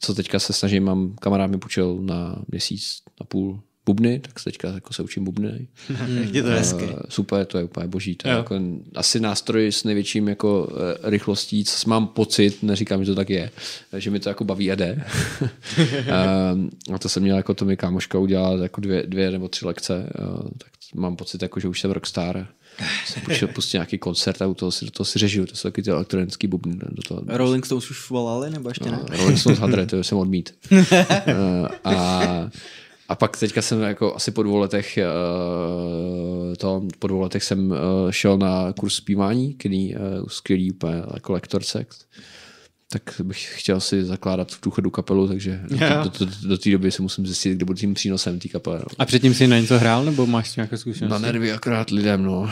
co teďka se snažím, mám kamarád mi půjčil na měsíc a půl bubny, tak teďka jako se učím bubny. je to hezky. super, to je úplně boží. To je jako asi nástroj s největším jako e, rychlostí, co mám pocit, neříkám, že to tak je, že mi to jako baví a jde. a to jsem měl jako to mi kámoška udělat jako dvě, dvě nebo tři lekce, tak mám pocit, jako, že už jsem rockstar se půjčil nějaký koncert a u toho si do toho si řežil. To jsou taky ty elektronický bubny. Do toho. Rolling Stones už volali, nebo ještě no, ne? No, Rolling Stones hadre, to jsem odmít. Eh, a, a pak teďka jsem jako asi po dvou letech, eh, to, po dvou letech jsem eh, šel na kurz zpívání, který uh, skvělý úplně lektor Jako tak bych chtěl si zakládat v důchodu kapelu, takže yeah. do, do, do, do té doby si musím zjistit, kde budu tím přínosem té kapely. No. A předtím jsi na něco hrál, nebo máš nějaké zkušenosti? Na nervy akorát lidem, no.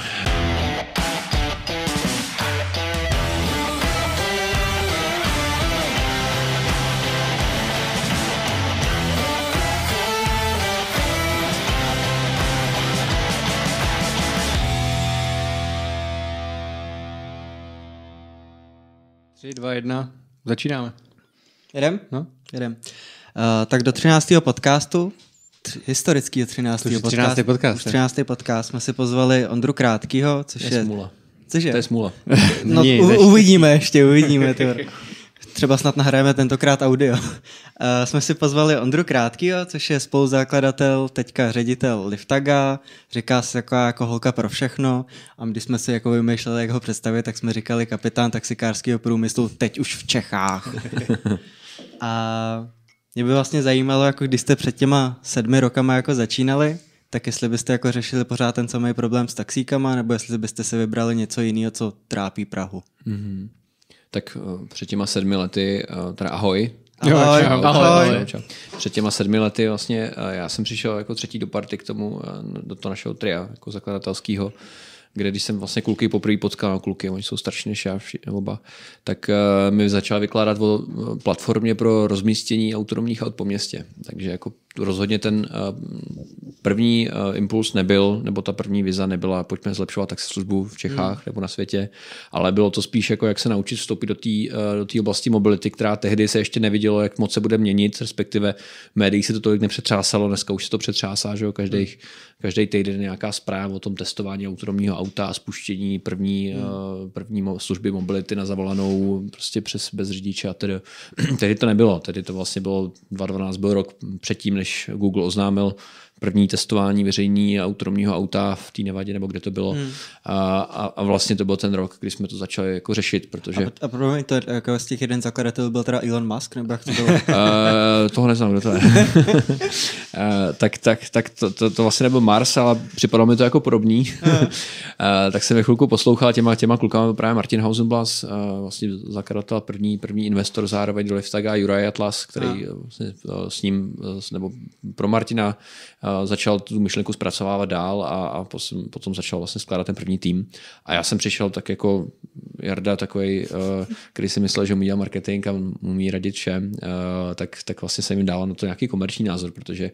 Tři, dva, jedna. Začínáme. Jedem? No. Jedem. Uh, tak do 13. podcastu, tři, historického 13. Což podcastu. 13. podcast. 13. podcast jsme si pozvali Ondru Krátkýho, což je... je smula. Což je? To je smula. No, u, uvidíme ještě, uvidíme. to. třeba snad nahrajeme tentokrát audio. Eh, jsme si pozvali Ondru Krátkýho, což je spoluzákladatel, teďka ředitel Liftaga, říká se jako jako holka pro všechno a když jsme si jako vymýšleli, jak ho představit, tak jsme říkali kapitán taxikářského průmyslu teď už v Čechách. a mě by vlastně zajímalo, jako když jste před těma sedmi rokama jako začínali, tak jestli byste jako řešili pořád ten samý problém s taxíkama, nebo jestli byste si vybrali něco jiného, co trápí Prahu. Mm-hmm tak eh, před těma sedmi lety, eh, teda ahoj, Ahoj, ahoj, čau, ahoj, ahoj. ahoj čau. Před těma sedmi lety vlastně eh, já jsem přišel jako třetí do party k tomu, do toho našeho tria, jako zakladatelského kde když jsem vlastně kluky poprvé potkal, no kluky, oni jsou starší než já vši, oba, tak uh, mi začal vykládat o eh, platformě pro rozmístění autonomních aut po městě. Takže jako rozhodně ten uh, první uh, impuls nebyl, nebo ta první viza nebyla, pojďme zlepšovat službu v Čechách hmm. nebo na světě, ale bylo to spíš jako, jak se naučit vstoupit do té uh, oblasti mobility, která tehdy se ještě nevidělo, jak moc se bude měnit, respektive v médiích se to tolik nepřetřásalo, dneska už se to přetřásá, že jo, každý, hmm. každý týden nějaká zpráva o tom testování autonomního auta a spuštění první, hmm. Eh, první služby mobility na zavolanou prostě přes bez řidiče a tedy. Tehdy to nebylo, tedy to vlastně bylo 2012 byl rok předtím, než Google oznámil první testování veřejní autonomního auta v té Nevadě, nebo kde to bylo. Hmm. A, a, vlastně to byl ten rok, kdy jsme to začali jako řešit, protože... A, a promiň, to jako z těch jeden zakladatel byl teda Elon Musk, nebo jak to bylo? Eh, toho neznám, kdo to je. Eh, tak tak, tak to, to, to, vlastně nebyl Mars, ale připadalo mi to jako podobný. Hmm. Eh, tak jsem je chvilku poslouchal těma, těma klukama, právě Martin Hausenblas, vlastně zakladatel první, první investor zároveň do Liftaga, Juraj Atlas, který hmm. vlastně, s ním, nebo pro Martina Eh, začal tu myšlenku zpracovávat dál a, a potom začal vlastně skládat ten první tým. A já jsem přišel tak jako Jarda takový, eh, který si myslel, že umí dělat marketing a umí radit všem, eh, tak, tak vlastně jsem jim dával na to nějaký komerční názor, protože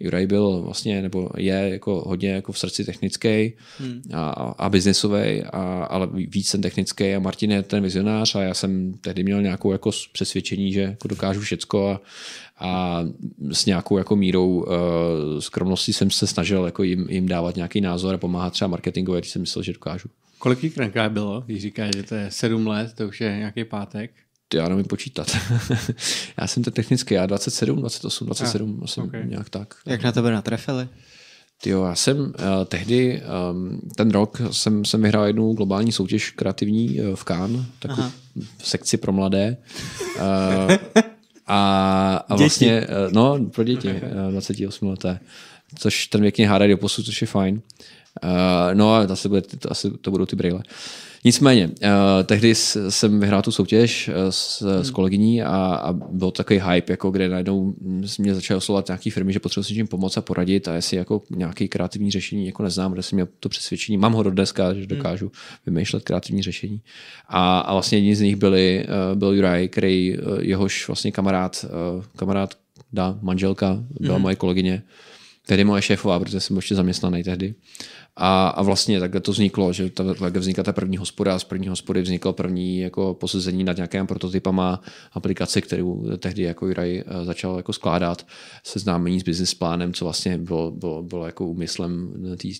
Juraj byl vlastně, nebo je jako hodně jako v srdci technický hmm. a, a biznesový, a, ale víc jsem technický a Martin je ten vizionář a já jsem tehdy měl nějakou jako přesvědčení, že jako dokážu všecko a, a s nějakou jako mírou uh, eh, skromnosti jsem se snažil jako jim, jim dávat nějaký názor a pomáhat třeba marketingově, když jsem myslel, že dokážu. Kolik jich bylo, když říká, že to je sedm let, to už je nějaký pátek? já nemůžu počítat. já jsem to technicky, já 27, 28, 27, ah, jsem okay. nějak tak. Jak na tebe natrefili? Jo, já jsem uh, tehdy, um, ten rok jsem, jsem vyhrál jednu globální soutěž kreativní uh, v Cannes, takovou Aha. sekci pro mladé. Uh, A, a vlastně, eh, no, pro děti, 28 eh, leté, což ten věk mě hádají do posud, což je fajn. Eh, no a asi, bude, to, asi to budou ty brýle. Nicméně, uh, tehdy jsem vyhrál tu soutěž eh, s, hmm. s kolegyní a, a byl takový hype, jako kde najednou mě začaly oslovovat nějaké firmy, že potřebuji si tím pomoct a poradit a jestli jako nějaké kreativní řešení jako neznám, kde jsem měl to přesvědčení. Mám ho do dneska, že hmm. dokážu hmm. vymýšlet kreativní řešení. A, a vlastně jedním z nich byli, uh, byl Juraj, který jehož vlastně kamarád, uh, kamarád da, manželka byla hmm. moje kolegyně tehdy moje šéfová, protože jsem byl ještě zaměstnaný tehdy. A, a vlastně takhle to vzniklo, že ta, takhle vznikla ta první hospoda a z první hospody vzniklo první jako posazení nad nějakým prototypama aplikace, kterou tehdy jako Juraj eh, začal jako skládat, seznámení s business plánem, co vlastně bylo, bylo, bylo jako úmyslem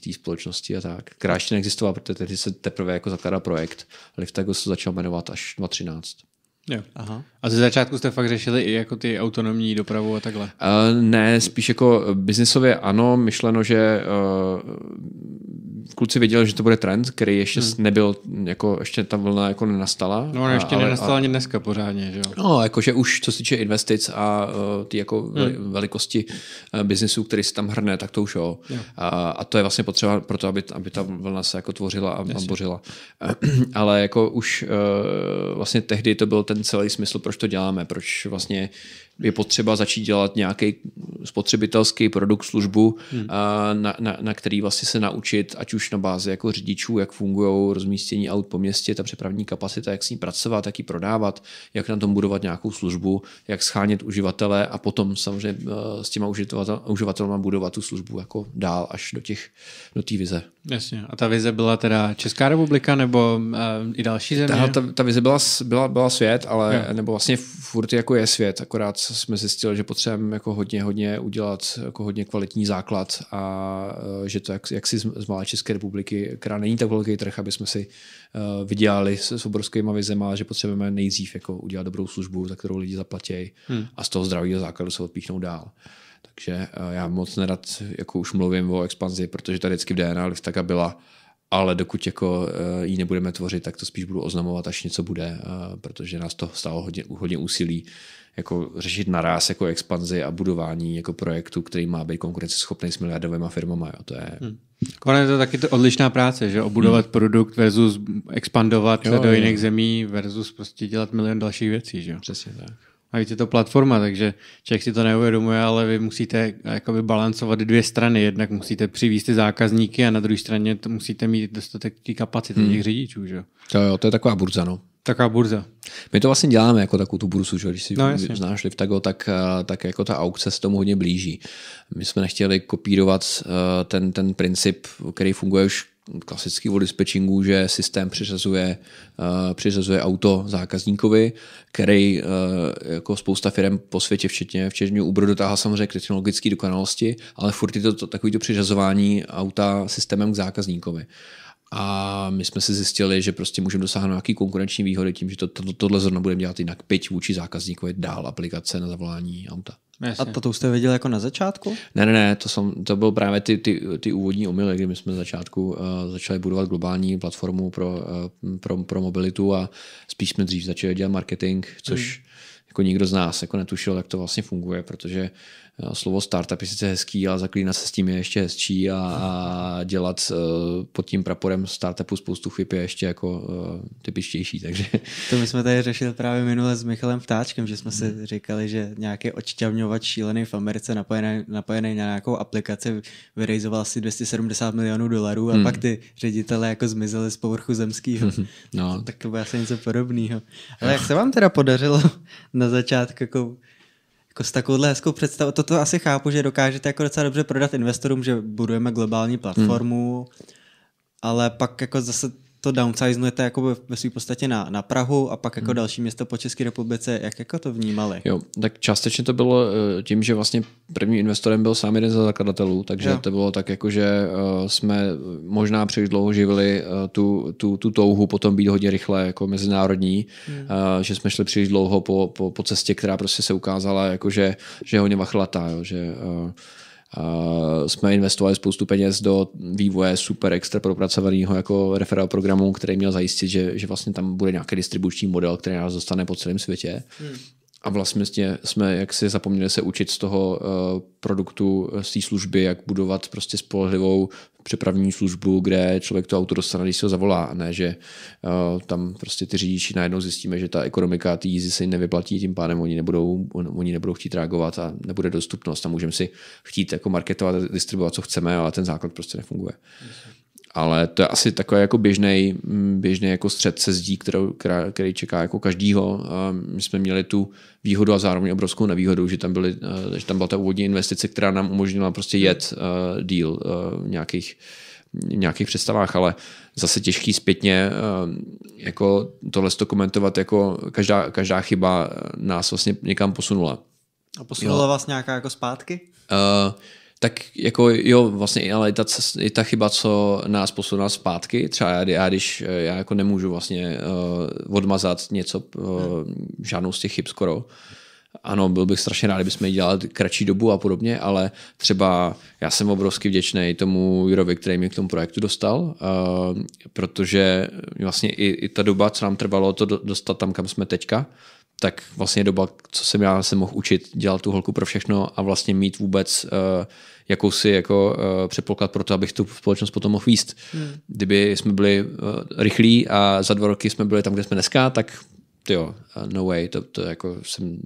té společnosti a tak. Kráště neexistoval neexistovala, protože tehdy se teprve jako zakládal projekt. Liftago se začal jmenovat až 2013. Jo. Aha. A ze začátku jste fakt řešili i jako ty autonomní dopravu a takhle? Uh, ne, spíš jako biznisově ano, myšleno, že uh, kluci věděli, že to bude trend, který ještě hmm. nebyl, jako ještě ta vlna jako nenastala. No, ona ještě ale, nenastala a, ani dneska pořádně, že jo? No, jakože už co se týče investic a uh, ty jako hmm. velikosti uh, e, biznisu, který se tam hrne, tak to už jo. jo. A, a, to je vlastně potřeba pro to, aby, aby ta vlna se jako tvořila a, a bořila. ale jako už uh, vlastně tehdy to byl ten celý smysl, proč to děláme, proč vlastně je potřeba začít dělat nějaký spotřebitelský produkt, službu, hmm. na, na, na který vlastně se naučit, ať už na bázi jako řidičů, jak fungují rozmístění aut po městě, ta přepravní kapacita, jak s ní pracovat, jak ji prodávat, jak na tom budovat nějakou službu, jak schánět uživatele a potom samozřejmě eh, s těma uživatel, budovat tu službu jako dál až do těch do té vize. Jasně. A ta vize byla teda Česká republika nebo uh, i další země? Ta, ta, ta vize byla, byla, byla svět, ale jo. nebo vlastně furt jako je svět, akorát jsme zjistili, že potřebujeme jako hodně, hodně udělat jako hodně kvalitní základ a eh, že to jak, jak si z malé České republiky, která není tak velký trh, aby jsme si eh, vydělali s, s obrovskými vizema, že potřebujeme nejdřív jako udělat dobrou službu, za kterou lidi zaplatí hmm. a z toho zdravého základu se odpíchnou dál. Takže eh, já moc nerad jako už mluvím o expanzi, protože tady vždycky v DNA taká byla ale dokud jako ji nebudeme tvořit, tak to spíš budu oznamovat, až něco bude, protože nás to stálo hodně, hodně úsilí jako řešit naraz jako expanzi a budování jako projektu, který má být konkurenceschopný s miliardovými firmama. Jo. To je... Hmm. je to taky to odlišná práce, že obudovat hmm. produkt versus expandovat jo, do jiných jo. zemí versus prostě dělat milion dalších věcí. Že? Přesně tak. A víte, je to platforma, takže člověk si to neuvědomuje, ale vy musíte eh, jakoby balancovat dvě strany. Jednak musíte přivést ty zákazníky a na druhé straně to musíte mít dostatek té kapacity hmm. těch řidičů. Že? To, jo, to je taková burza, no. Taká burza. My to vlastně děláme jako takovou tu bursu, že? když si no, jasně. znáš Liftago, tak, eh, tak jako ta aukce se tomu hodně blíží. My jsme nechtěli kopírovat eh, ten, ten princip, který funguje už klasický o dispečingu, že systém přiřazuje, uh, přiřazuje auto zákazníkovi, který uh, jako spousta firm po světě, včetně, včetně Uber, dotáhla samozřejmě k technologické dokonalosti, ale furt je to, to takovýto přiřazování auta systémem k zákazníkovi a my jsme si zjistili, že prostě můžeme dosáhnout nějaký konkurenční výhody tím, že to, to, tohle zrovna budeme dělat jinak, pět vůči zákazníkovi dál aplikace na zavolání auta. Jasně. A to, to už jste věděl jako na začátku? Ne, ne, ne, to, jsem, to byl právě ty, ty, ty úvodní omily, kdy my jsme na začátku uh, začali budovat globální platformu pro, uh, pro, pro mobilitu a spíš jsme dřív začali dělat marketing, což hmm. jako nikdo z nás jako netušil, jak to vlastně funguje, protože slovo startup je sice hezký, ale zaklínat se s tím je ještě hezčí a, a dělat eh, pod tím praporem startupu spoustu chyb je ještě jako eh, typičtější. Takže. To my jsme tady řešili právě minule s Michalem Ptáčkem, že jsme si hmm. říkali, že nějaký odšťavňovač šílený v Americe napojený, napojený na nějakou aplikaci vyrejzoval asi 270 milionů dolarů a hmm. pak ty ředitele jako zmizeli z povrchu zemského. No. Tak to bylo asi něco podobného. Ale no. jak se vám teda podařilo na začátku jako jako s takovouhle hezkou představou, toto asi chápu, že dokážete jako docela dobře prodat investorům, že budujeme globální platformu, hmm. ale pak jako zase to downsiznujete jako ve své podstatě na, na Prahu a pak jako hmm. další město po České republice, jak jako to vnímali? Jo, tak částečně to bylo eh, tím, že vlastně prvním investorem byl sám jeden ze zakladatelů, takže jo. to bylo tak jako, že eh, jsme možná příliš dlouho živili eh, tu, tu, tu touhu potom být hodně rychle jako mezinárodní, hmm. že jsme šli příliš dlouho po, po, po cestě, která prostě se ukázala jako, že, že je hodně vachlatá, jo, že Eh, jsme investovali spoustu peněz do vývoje super extra propracovaného jako referál programu, který měl zajistit, že, že vlastně tam bude nějaký distribuční model, který nás dostane po celém světě. Hmm a vlastně jsme jaksi zapomněli se učit z toho eh, produktu, eh, z té služby, jak budovat prostě spolehlivou přepravní službu, kde člověk to auto dostane, když se ho zavolá, a ne, že eh, tam prostě ty řidiči najednou zjistíme, že ta ekonomika té jízdy se jim nevyplatí, tím pádem oni nebudou, oni nebudou chtít reagovat a nebude dostupnost a můžeme si chtít jako marketovat a distribuovat, co chceme, ale ten základ prostě nefunguje. Myslím ale to je asi takový jako běžný, mm, běžný jako střed se zdí, kterou, která, který čeká jako každýho. My jsme měli tu výhodu a zároveň obrovskou nevýhodu, že tam, byly, eh, že tam byla ta úvodní investice, která nám umožnila prostě hmm. jet deal eh, díl uh, nějakých v nějakých představách, ale zase těžký zpětně jako tohle to komentovat, jako každá, každá chyba nás vlastně někam posunula. A posunula jo. vás nějaká jako zpátky? Uh, tak jako jo, vlastně, ale i ta, i ta chyba, co nás posunula zpátky, třeba já, já když eh, já jako nemůžu vlastně uh, odmazat něco, uh, žádnou z těch chyb skoro, ano, byl bych strašně rád, kdybychom ji dělali kratší dobu a podobně, ale třeba já jsem obrovsky vděčný tomu Jurovi, který mě k tomu projektu dostal, uh, protože vlastně i, i ta doba, co nám trvalo to dostat tam, kam jsme teďka, tak vlastně doba, co jsem já se mohl učit dělat tu holku pro všechno a vlastně mít vůbec uh, jakousi jako uh, předpoklad pro to, abych tu společnost potom mohl výst. Hmm. Kdyby jsme byli uh, rychlí a za dva roky jsme byli tam, kde jsme dneska, tak jo, no way, to, to jako jsem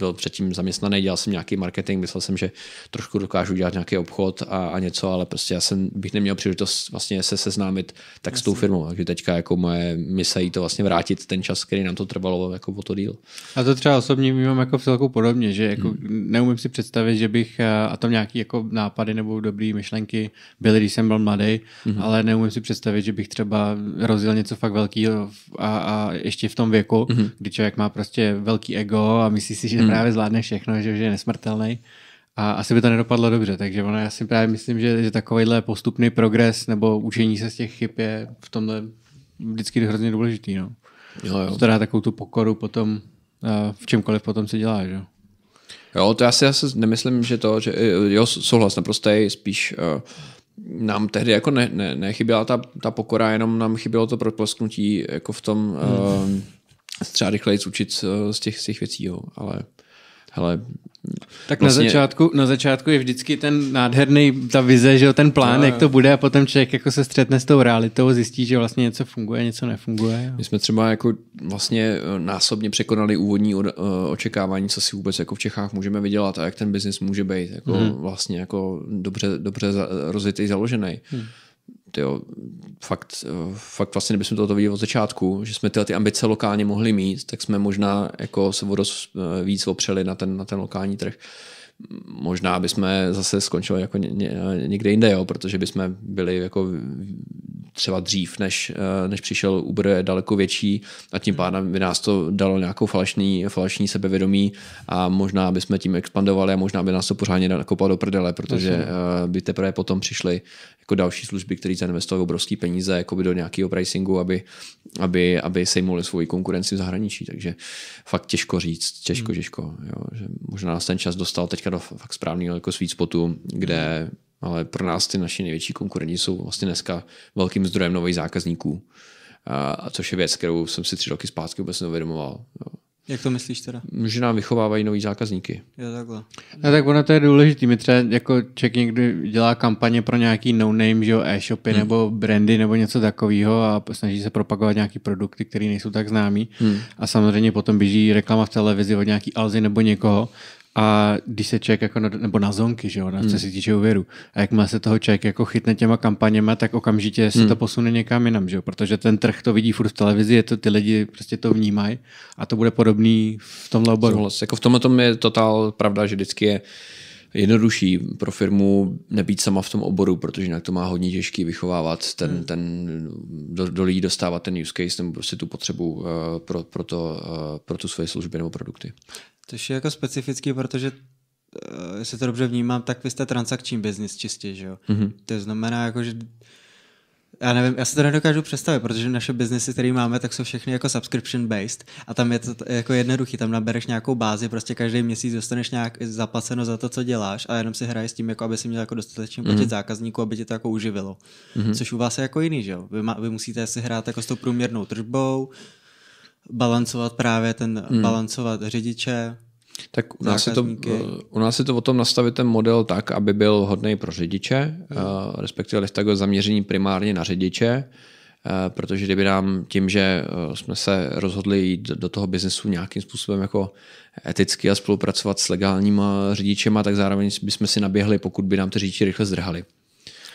byl předtím zaměstnaný, dělal jsem nějaký marketing, myslel jsem, že trošku dokážu dělat nějaký obchod a, a něco, ale prostě já jsem, bych neměl příležitost vlastně se seznámit tak Jasně. s tou firmou. Takže teďka jako moje mise jí to vlastně vrátit ten čas, který nám to trvalo jako o to díl. A to třeba osobně vnímám jako v celku podobně, že jako hmm. neumím si představit, že bych eh, a tam nějaký jako nápady nebo dobré myšlenky byly, když jsem byl mladý, hmm. ale neumím si představit, že bych třeba rozjel něco fakt velkého a, a ještě v tom věku, hmm. kdy člověk má prostě velký ego a myslí si, že hmm. Hmm. právě zvládne všechno, že, že je nesmrtelný. A asi by to nedopadlo dobře, takže ono, já si právě myslím, že, že takovýhle postupný progres nebo učení se z těch chyb je v tomhle vždycky hrozně důležitý. No. Jo, jo. To dá takovou tu pokoru potom eh, v čemkoliv potom se dělá. Že? Jo, to já si asi nemyslím, že to, že eh, jo, souhlas naprosto, je spíš uh, nám tehdy jako ne, ne, nechyběla ta, ta pokora, jenom nám chybělo to proplesknutí jako v tom hmm. uh, třeba rychleji učit z těch, z těch věcí, jo, ale hele, tak vlastně... na, začátku, na začátku je vždycky ten nádherný, ta vize, že ten plán, no, jak to bude a potom člověk jako se střetne s tou realitou, zjistí, že vlastně něco funguje, něco nefunguje. Jo. My jsme třeba jako vlastně eh, násobně překonali úvodní eh, očekávání, co si vůbec jako v Čechách můžeme vydělat a jak ten biznis může být jako hmm. vlastně jako dobře, dobře rozjetý, založený. Hmm. Jo, fakt, eh, fakt vlastně, kdybychom toto viděli od začátku, že jsme tyhle ty ambice lokálně mohli mít, tak jsme možná jako se o eh, víc opřeli na ten, na ten lokální trh. Možná bychom zase skončili jako ně, ně, někde jinde, jo, protože bychom byli jako třeba dřív, než, eh, než přišel Uber, je daleko větší a tím hmm. pádem by nás to dalo nějakou falešný, falešný sebevědomí a možná by jsme tím expandovali a možná by nás to pořádně nakopalo do prdele, protože Jasně. Eh, by teprve potom přišly jako další služby, které zainvestovaly obrovské peníze jako by do nějakého pricingu, aby, aby, aby sejmuli svoji konkurenci v zahraničí. Takže fakt těžko říct, těžko, hmm. těžko. Jo. Že možná nás ten čas dostal teďka do fakt správného jako sweet spotu, kde hmm ale pro nás ty naši největší konkurenti jsou vlastně dneska velkým zdrojem nových zákazníků, a, a což je věc, kterou jsem si tři roky zpátky vůbec neuvědomoval. Jak to myslíš teda? Že nám vychovávají nový zákazníky. Jo, takhle. No tak ono to je důležité. My třeba jako člověk někdy dělá kampaně pro nějaký no-name, že jo, e-shopy hmm. nebo brandy nebo něco takového a snaží se propagovat nějaký produkty, které nejsou tak známý. Hmm. A samozřejmě potom běží reklama v televizi od nějaký Alzy nebo někoho. A když se člověk jako, na, nebo na zonky, že jo, na, co hmm. se týče úvěru, a má se toho člověk jako chytne těma kampaněma, tak okamžitě se hmm. to posune někam jinam, že jo, protože ten trh to vidí furt v televizi, je to, ty lidi prostě to vnímají a to bude podobný v tomhle oboru. Souhlas. Jako v tomhle tom je totál pravda, že vždycky je jednodušší pro firmu nebýt sama v tom oboru, protože jinak to má hodně těžký vychovávat ten, hmm. ten do, do lidí dostávat ten use case nebo prostě tu potřebu uh, pro, pro, to, uh, pro tu svoje služby nebo produkty. Což je jako specifický, protože eh, jestli to dobře vnímám, tak vy jste transakční biznis čistě, že jo? Mm-hmm. To znamená jako, že já nevím, já se to nedokážu představit, protože naše biznesy, které máme, tak jsou všechny jako subscription based a tam je to jako jednoduchý, tam nabereš nějakou bázi, prostě každý měsíc dostaneš nějak zaplaceno za to, co děláš a jenom si hraje s tím, jako aby si měl jako dostatečně počet mm-hmm. zákazníků, aby tě to jako uživilo. Mm-hmm. Což u vás je jako jiný, že jo? Vy, ma, vy musíte si hrát jako s tou průměrnou tržbou, balancovat právě ten, hmm. balancovat řidiče, tak u nás, je to, u nás je to o tom nastavit ten model tak, aby byl hodný pro řidiče, hmm. Eh, respektive Listago zaměření primárně na řidiče, eh, protože kdyby nám tím, že eh, jsme se rozhodli jít do toho biznesu nějakým způsobem jako eticky a spolupracovat s legálníma řidičema, tak zároveň bychom si naběhli, pokud by nám ty řidiči rychle zdrhali.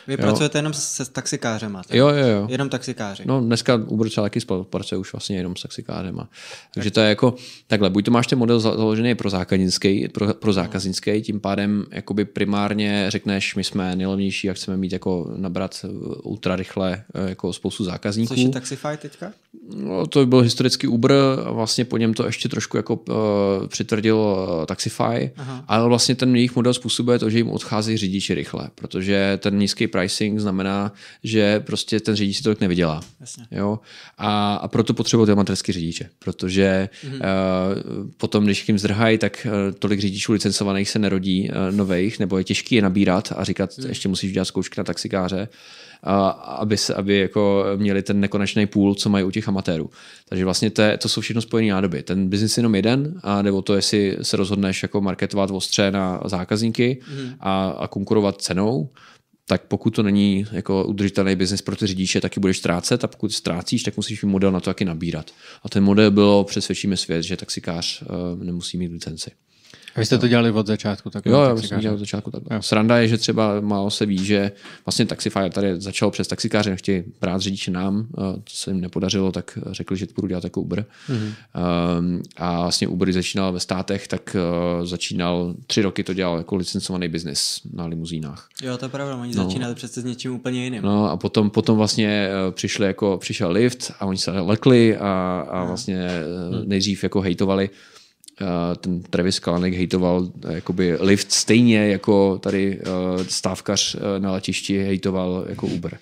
Vy jo. pracujete jenom se taxikářema? Tak? Jo, jo, jo. Jenom taxikáři? No dneska Uber třeba taky pracuje už vlastně jenom s taxikářema. Takže tak. to je jako takhle, buď to máš ten model založený pro zákaznický, pro, pro zákaznický tím pádem jakoby primárně řekneš, my jsme nejlevnější a chceme mít jako nabrat ultra rychle eh, jako spoustu zákazníků. Což je Taxify teďka? No, to byl historicky Uber, vlastně po něm to ještě trošku jako uh, přitvrdil uh, Taxify, Aha. ale vlastně ten jejich model způsobuje to, že jim odchází řidiči rychle, protože ten nízký pricing znamená, že prostě ten řidič si tolik nevydělá. Jasně. Jo? A, a proto potřebují amatérské řidiče, protože mhm. uh, potom, když jim zdrhají, tak uh, tolik řidičů licencovaných se nerodí uh, nových, nebo je těžký je nabírat a říkat, mhm. ještě musíš dělat zkoušky na taxikáře, uh, aby, se, aby jako měli ten nekonečný půl, co mají u těch těch amatérů. Takže vlastně to, je, to jsou všechno spojené nádoby. Ten biznis je jenom jeden a nebo to, jestli se rozhodneš jako marketovat ostře na zákazníky mm. a, a konkurovat cenou, tak pokud to není jako udržitelný biznis pro ty řidiče, taky budeš ztrácet a pokud ztrácíš, tak musíš mít model na to, jak nabírat. A ten model bylo přesvědčíme svět, že taxikář uh, nemusí mít licenci. A vy jste to dělali od začátku tak? Jo, já jsem dělal od začátku tak. Sranda je, že třeba málo se ví, že vlastně Taxify tady začal přes taxikáře, nechtěli brát řidiče nám, eh, to se jim nepodařilo, tak řekli, že to budu dělat jako Uber. Mm-hmm. A vlastně Uber, začínal ve státech, tak eh, začínal, tři roky to dělal jako licencovaný biznis na limuzínách. Jo, to je pravda, oni no. začínali přece s něčím úplně jiným. No a potom, potom vlastně eh, přišli jako, přišel lift a oni se lekli a, a vlastně mhm. nejdřív jako hejtovali ten Travis Kalanek hejtoval eh, jakoby lift stejně jako tady eh, stávkař eh, na letišti hejtoval jako Uber.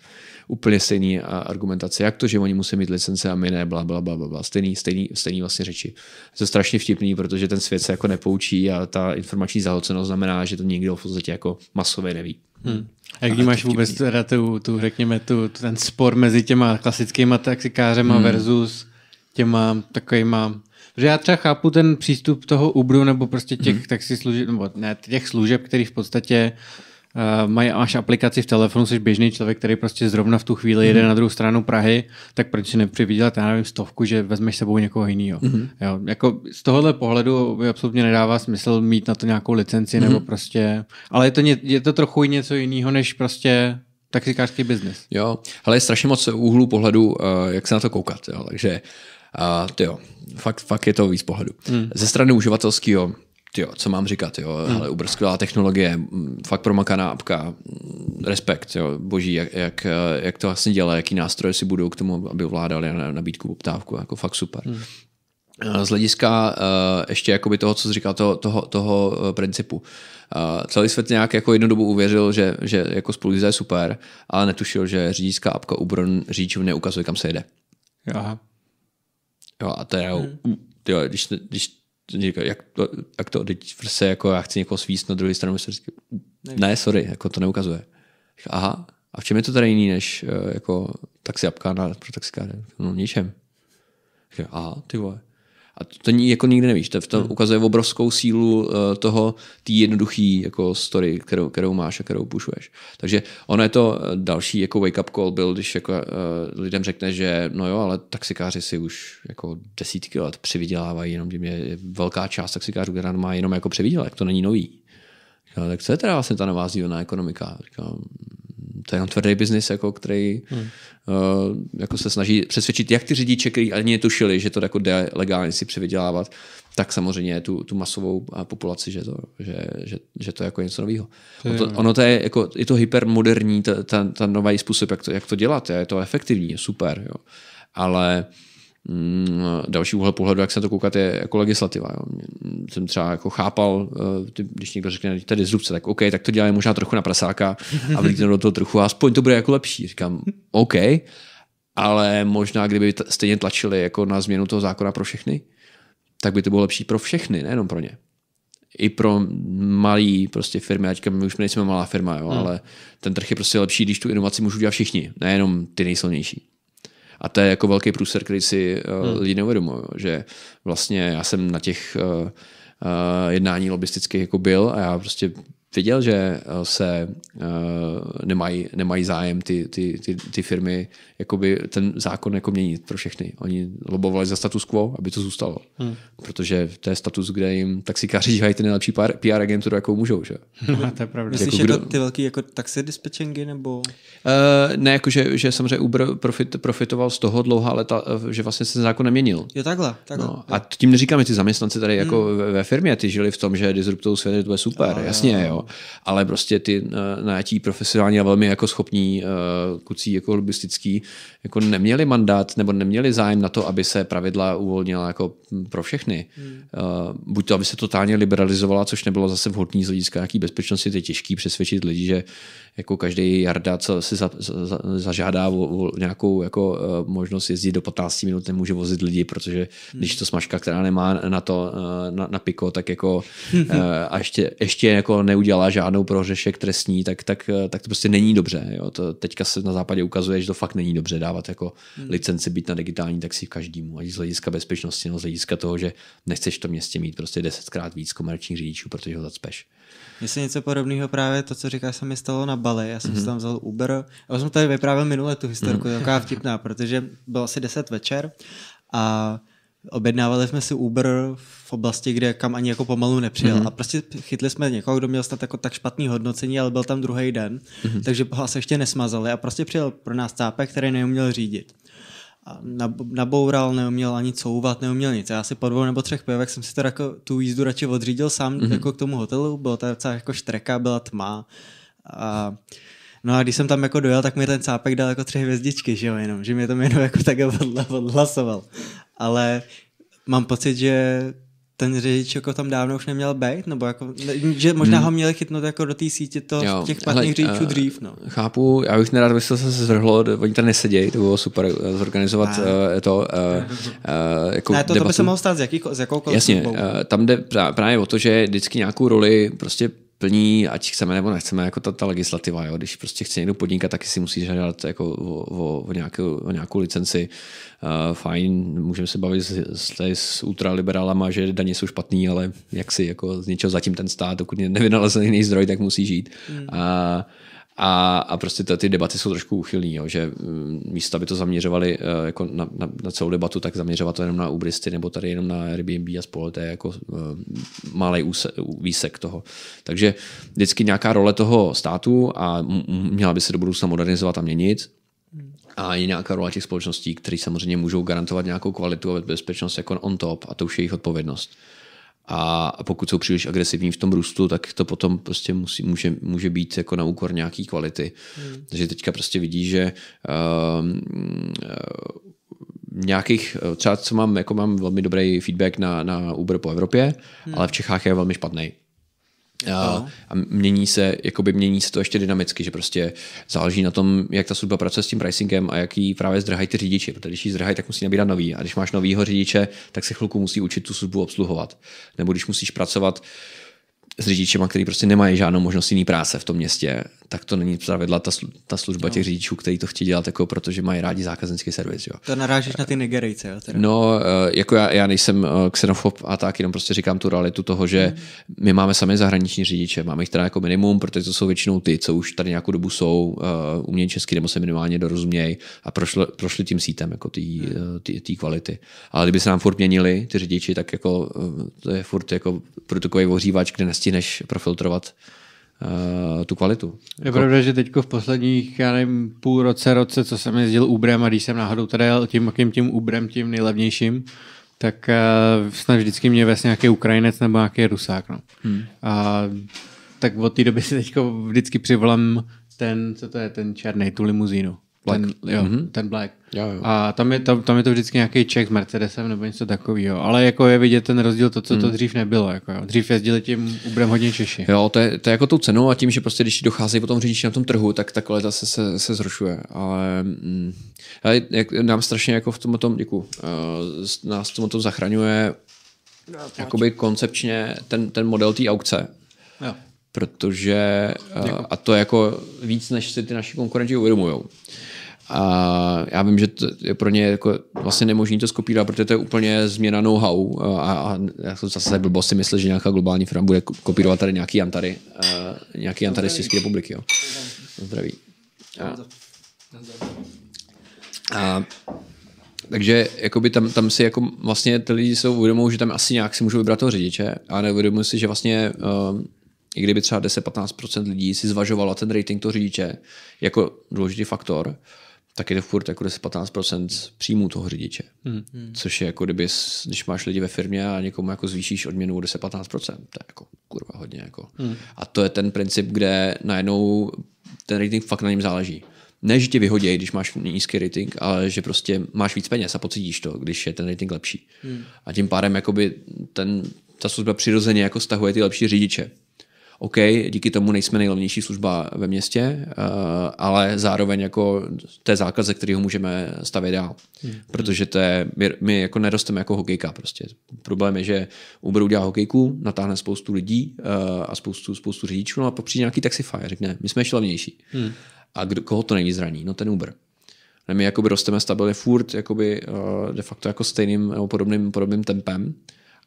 Úplně stejný argumentace, jak to, že oni musí mít licence a my ne, bla, bla, bla, bla. Stejný, stejný, stejný vlastně řeči. Je to strašně vtipný, protože ten svět se jako nepoučí a ta informační zahlcenost znamená, že to nikdo v podstatě jako masově neví. Hmm. A jak vnímáš vůbec teda tu, tu, řekněme, tu, ten spor mezi těma klasickýma taxikářema hmm. versus těma takovýma že já třeba chápu ten přístup toho Uberu nebo prostě těch hmm. taxi služeb, nebo ne, těch služeb, který v podstatě Uh, mají, až aplikaci v telefonu, jsi běžný člověk, který prostě zrovna v tu chvíli jede mm. na druhou stranu Prahy, tak proč si nepřivydělat, já nevím, stovku, že vezmeš sebou někoho jiného. Mm. Jo, jako z tohohle pohledu mi absolutně nedává smysl mít na to nějakou licenci mm. nebo mhm. prostě, ale je to, ně, je to trochu něco jiného, než prostě taxikářský biznis. Jo, ale je strašně moc úhlu pohledu, eh, jak se na to koukat. Jo. Takže, uh, ty jo, fakt, fakt je to víc pohledu. Hmm. Ze strany uživatelského jo, co mám říkat, jo, hmm. hele, ubrzklá technologie, fakt promakaná apka, respekt, jo, boží, jak, jak, jak to vlastně dělá, jaký nástroje si budou k tomu, aby ovládali na nabídku, poptávku, jako fakt super. Hmm. Eh, z hlediska uh, ještě jakoby toho, co jsi říkal, toho, toho, toho eh, principu. Uh, celý svět nějak jako jednu dobu uvěřil, že, že jako je super, ale netušil, že řidičská apka Ubron řidičům neukazuje, kam se jede. Aha. Jo, a to je, hmm. jo, když, když jak to, jak to teď se prostě jako já chci někoho svíst na druhou stranu, se říká, ne, sorry, jako to neukazuje. Říká, aha, a v čem je to tady jiný než eh, jako taxi apka na, pro taxikáře? No ničem. Říká, aha, ty vole. A to, to jako nikdy nevíš. To, to hmm. ukazuje obrovskou sílu uh, toho, té jednoduché jako story, kterou, kterou máš a kterou pušuješ. Takže ono je to eh, další jako wake-up call byl, když jako, uh, lidem řekne, že no jo, ale taxikáři si už jako desítky let přivydělávají, jenom tím je velká část taxikářů, která má jenom jako přivydělek, to není nový. Říkám, no, tak co je teda vlastně ta nová sdílená ekonomika? Říkám, to je jenom tvrdý biznis, jako, který hmm. uh, jako se snaží přesvědčit jak ty řidiče, kteří ani netušili, že to jako jde legálně si přivydělávat, tak samozřejmě tu, tu masovou populaci, že to, že, že, že to je jako něco nového. Ono to, ono to je, jako, je to hypermoderní, ten nový způsob, jak to, jak to dělat, je to efektivní, super, jo. ale uh, Mm, další úhel pohledu, jak se to koukat, je jako legislativa. Jo. Jsem třeba jako chápal, eh, když někdo řekne, že tady zrubce, tak OK, tak to dělají možná trochu na prasáka a vlítne do toho trochu, a aspoň to bude jako lepší. Říkám, OK, ale možná kdyby stejně tlačili jako na změnu toho zákona pro všechny, tak by to bylo lepší pro všechny, nejenom pro ně. I pro malé prostě firmy, ať my už nejsme malá firma, jo, hmm. ale ten trh je prostě lepší, když tu inovaci můžou dělat všichni, nejenom ty nejsilnější. A to je jako velký průser, který si eh, hmm. lidi neuvědomují, že vlastně já jsem na těch eh, eh, jednání lobistických jako byl a já prostě věděl, že eh, se eh, nemají, nemají zájem ty, ty, ty, ty firmy jakoby ten zákon jako měnit pro všechny. Oni lobovali za status quo, aby to zůstalo. Hmm. Protože to je status, kde jim taxikáři dělají ty nejlepší PR, PR agenturu, jakou můžou. Že? No, to je pravda. Myslíš, jako, kdo... ty velký jako taxi dispečingy nebo? Uh, ne, jako, že, že samozřejmě Uber profit, profitoval z toho dlouhá leta, že vlastně se ten zákon neměnil. Jo, takhle. takhle. No, a tím neříkám, že ty zaměstnanci tady hmm. jako hmm. ve, ve, firmě, ty žili v tom, že disruptou svět, to je super, a, jasně, jo. jo ale prostě ty eh, najatí profesionální a velmi jako schopní eh, kucí jako lobbystický jako neměli mandát nebo neměli zájem na to, aby se pravidla uvolnila jako pro všechny. Hmm. Eh, buď to, aby se totálně liberalizovala, což nebylo zase vhodný z hlediska jaký bezpečnosti, to je těžký přesvědčit lidi, že jako každý jarda si za, za, za, zažádá o, o nějakou jako možnost jezdit do 15 minut, nemůže vozit lidi, protože hmm. když to smažka, která nemá na to na, na piko, tak jako a ještě, ještě jako neudělá neudělá žádnou prohřešek trestní, tak, tak, tak to prostě není dobře. Jo. To teďka se na západě ukazuje, že to fakt není dobře dávat jako hmm. licenci být na digitální taxi každému, ať z hlediska bezpečnosti, no z hlediska toho, že nechceš v tom městě mít prostě desetkrát víc komerčních řidičů, protože ho zacpeš. Mně se něco podobného právě to, co říkáš, se mi stalo na Bali. Já jsem mm-hmm. si mhm. tam vzal Uber a jsem tady vyprávěl minule tu historku, mm-hmm. taková vtipná, protože bylo asi 10 večer a objednávali jsme si Uber v oblasti, kde kam ani jako pomalu nepřijel. Mm-hmm. A prostě chytli jsme někoho, kdo měl snad jako tak špatný hodnocení, ale byl tam druhý den, mm-hmm. takže ho asi ještě nesmazali. A prostě přijel pro nás cápek, který neuměl řídit. A naboural, neuměl ani couvat, neuměl nic. Já si po dvou nebo třech pivek jsem si teda jako tu jízdu radši odřídil sám mm-hmm. jako k tomu hotelu, bylo to docela jako štreka, byla tma. A No a když jsem tam jako dojel, tak mi ten cápek dal jako tři hvězdičky, že jo, jenom, že mě to jenom jako tak odhlasoval. Ale mám pocit, že ten řidič jako tam dávno už neměl být, nebo jako, že možná hmm. ho měli chytnout jako do té sítě to jo, těch patných řidičů uh, dřív, no. Chápu, já bych nerad, aby se zvrhlo, oni tam nesedějí, to bylo super eh, zorganizovat a. uh, eh, to, uh, uh, jako ne, to, to by se mohlo stát z, jaký, z jakoukoliv Jasně, uh, tam jde právě o to, že vždycky nějakou roli prostě plní, ať chceme nebo nechceme, jako ta, ta legislativa. Jo? Když prostě chce někdo podnikat, tak si musí žádat jako o, o, o, nějakou, o nějakou licenci. Uh, fajn, můžeme se bavit s, s, s ultraliberálama, že daně jsou špatný, ale jak si jako z něčeho zatím ten stát, dokud nevynalezený jiný zdroj, tak musí žít. Mm. uh, a, a prostě ty debaty jsou trošku uchylný, jo, že mm, místo, aby to zaměřovali eh, jako na, na, na celou debatu, tak zaměřovat to jenom na Ubristy nebo tady jenom na Airbnb a spolu, to je jako uh, eh, malý výsek toho. Takže vždycky nějaká role toho státu a měla by se do budoucna modernizovat a měnit, a je nějaká rola těch společností, které samozřejmě můžou garantovat nějakou kvalitu a bezpečnost jako on top a to už je jejich odpovědnost a pokud jsou příliš agresivní v tom růstu, tak to potom prostě musí, může, může být jako na úkor nějaký kvality. Hmm. Takže teďka prostě vidí, že uh, nějakých, eh, třeba co mám, jako mám velmi dobrý feedback na, na Uber po Evropě, hmm. ale v Čechách je velmi špatný. A, no. a mění se, jakoby mění se to ještě dynamicky, že prostě záleží na tom, jak ta služba pracuje s tím pricingem a jaký právě zdrhají ty řidiči, protože když ji zdrhají, tak musí nabírat nový. A když máš novýho řidiče, tak se chvilku musí učit tu službu obsluhovat. Nebo když musíš pracovat uh, s řidičima, kteří prostě nemají žádnou možnost jiný práce v tom městě, tak to není pravidla ta, ta služba no. těch řidičů, kteří to chtějí dělat, jako protože mají rádi zákaznický servis. Jo. To narážíš na ty Nigerejce. Jo, teda. No, eh, jako já, já nejsem eh, xenofob a tak, jenom prostě říkám tu realitu toho, že mm. my máme sami zahraniční řidiče, máme jich teda jako minimum, protože to jsou většinou ty, co už tady nějakou dobu jsou, eh, umějí česky nebo se minimálně dorozumějí a prošli, prošli tím sítem jako ty mm. kvality. Ale kdyby se nám furt měnili ty řidiči, tak jako to je furt jako protokový ohřívač, kde možností, než profiltrovat eh, tu kvalitu. Je jako... pravda, že teď v posledních, já nevím, půl roce, roce, co jsem jezdil Ubrem a když jsem náhodou tady jel tím, tím, tím Ubrem, tím nejlevnějším, tak uh, snad vždycky mě ves nějaký Ukrajinec nebo nějaký Rusák. No. Hmm. A, tak od té doby si teď vždycky přivolám ten, co to je, ten černý, tu limuzínu. Black. Ten, jo, mm-hmm. ten Black. Jo, jo. A tam je, tam, tam je to vždycky nějaký Čech s Mercedesem nebo něco takového. Ale jako je vidět ten rozdíl, to, co mm. to mhm. dřív nebylo. Jako, jo. Dřív jezdili tím Ubrem hodně Češi. Jo, to je, to je jako tou cenou a tím, že prostě když docházejí potom řidiči na tom trhu, tak ta kvalita se, se, se zrušuje. Ale mm, jak, nám strašně jako v tom tom, děkuju, uh, nás v tom zachraňuje no, jakoby koncepčně ten, ten model té aukce. Jo protože, eh, a to je jako víc, než si ty naši konkurenti uvědomují. A já vím, že to je pro ně jako vlastně nemožné to skopírovat, protože to je úplně změna know-how. A, a já jsem zase byl si myslel, že nějaká globální firma bude kopírovat tady nějaký Antary, uh, nějaký Antary z České republiky. Jo. Zdraví. A, a, takže jakoby tam, tam si jako vlastně ty lidi jsou uvědomují, že tam asi nějak si můžou vybrat toho řidiče a neuvědomují si, že vlastně uh, i kdyby třeba 10-15% lidí si zvažovalo ten rating toho řidiče jako důležitý faktor, tak je to furt jako 10-15% příjmu toho řidiče. Hmm. hmm. Což je jako kdyby, když máš lidi ve firmě a někomu jako zvýšíš odměnu o 10-15%, to je jako kurva hodně. Jako. Hmm. A to je ten princip, kde najednou ten rating fakt na něm záleží. Ne, že tě vyhodějí, když máš nízký rating, ale že prostě máš víc peněz a pocítíš to, když je ten rating lepší. Hmm. A tím pádem jakoby ten, ta služba přirozeně jako stahuje ty lepší řidiče. OK, díky tomu nejsme nejlevnější služba ve městě, eh, ale zároveň jako té je základ, ze kterého můžeme stavět dál. Hmm. Protože to je, my, my jako nerosteme jako hokejka prostě. Problém je, že Uber udělá hokejku, natáhne spoustu lidí eh, a spoustu, spoustu řidičů no a popřijde nějaký taxify a řekne, my jsme ještě levnější. Hmm. A kdo, koho to nejvíc zraní? No ten Uber. my jakoby rosteme stabilně furt jakoby, eh, de facto jako stejným nebo podobným, podobným tempem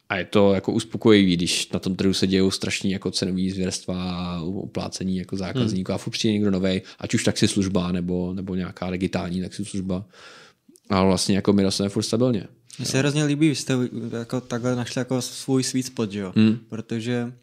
a je to jako uspokojivý, když na tom trhu se dějou strašně jako cenový zvěrstva, uplácení jako zákazníků hmm. a furt někdo nový, ať už taxi služba nebo, nebo nějaká digitální taxi služba. Ale vlastně jako my rosteme furt stabilně. Mně se hrozně líbí, vy jste jako takhle našli jako svůj sweet spot, že jo? Hmm. Protože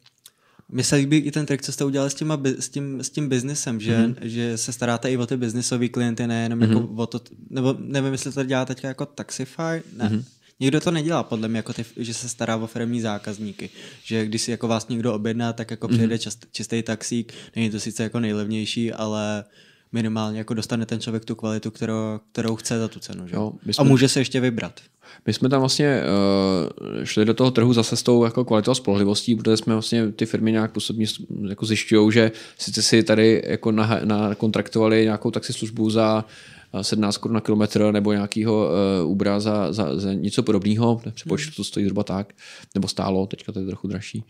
mně se líbí i ten trik, co jste udělali s, těma, s, tím, s tím biznesem, že, mm-hmm. že se staráte i o ty biznesové klienty, nejenom mm-hmm. jako hmm. o to, nebo nevím, jestli to dělá teďka jako Taxify, ne. Mm-hmm. Někdo to nedělá, podle mě, jako ty, že se stará o firmní zákazníky. Že když si jako vás někdo objedná, tak jako mm-hmm. přijede čast, čistý taxík, není to sice jako nejlevnější, ale minimálně jako dostane ten člověk tu kvalitu, kterou, kterou chce za tu cenu. Že? Jo, jsme, a může se ještě vybrat. My jsme tam vlastně uh, šli do toho trhu zase s tou jako kvalitou a spolehlivostí, protože jsme vlastně ty firmy nějak působně jako zjišťují, že sice si tady jako na, na, nějakou taxislužbu za 17 korun na kilometr nebo nějakého uh, eh, Ubera za, za, za něco podobného, přepočtu hmm. to stojí zhruba tak, nebo stálo, teďka to je trochu dražší,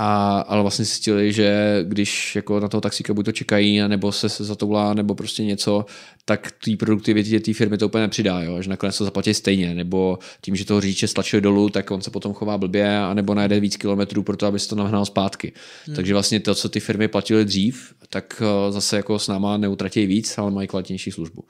a, ale vlastně zjistili, že když jako na toho taxíka buď to čekají, nebo se, se zatoulá, nebo prostě něco, tak ty produktivitě té firmy to úplně nepřidá, jo? že nakonec to zaplatí stejně, nebo tím, že toho řidiče stlačuje dolů, tak on se potom chová blbě, anebo najde víc kilometrů pro to, aby se to nahnal zpátky. Hmm. Takže vlastně to, co ty firmy platily dřív, tak eh, zase jako s náma neutratí víc, ale mají kvalitnější službu.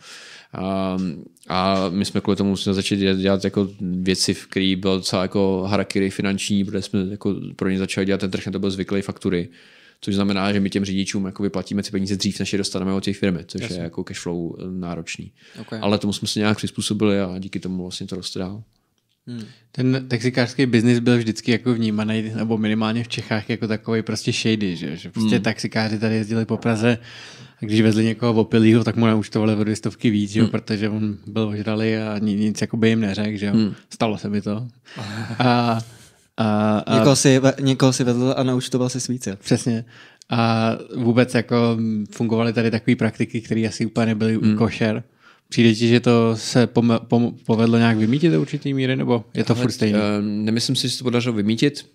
A, ehm, a my jsme kvůli tomu museli začít dělat jako věci, v které bylo docela jako harakiri finanční, protože jsme jako pro ně začali dělat ten trh, na to byl zvyklý faktury. Což znamená, že my těm řidičům jako vyplatíme ty peníze dřív, než je dostaneme od těch firmy, což Jasně. je jako cash flow eh, náročný. Okay. Ale tomu jsme se nějak přizpůsobili a díky tomu vlastně to roste dál. Hmm. Ten taxikářský biznis byl vždycky jako vnímaný, nebo minimálně v Čechách jako takový prostě shady, že, že prostě hmm. taxikáři tady jezdili po Praze a když vezli někoho opilýho, tak mu naučtovali o dvě stovky víc, hmm. jo, protože on byl ožralý a nic, nic jako by jim neřekl, že jo. Hmm. Stalo se mi to. a, a, a, někoho, si, někoho si vedl a naučtoval si svíce. Přesně. A vůbec jako fungovaly tady takové praktiky, které asi úplně nebyly hmm. košer. Přijde ti, že to se pom- pom- povedlo nějak vymítit do určitý míry, nebo je to Ale, furt stejné? Uh, eh, nemyslím si, že se to podařilo vymítit.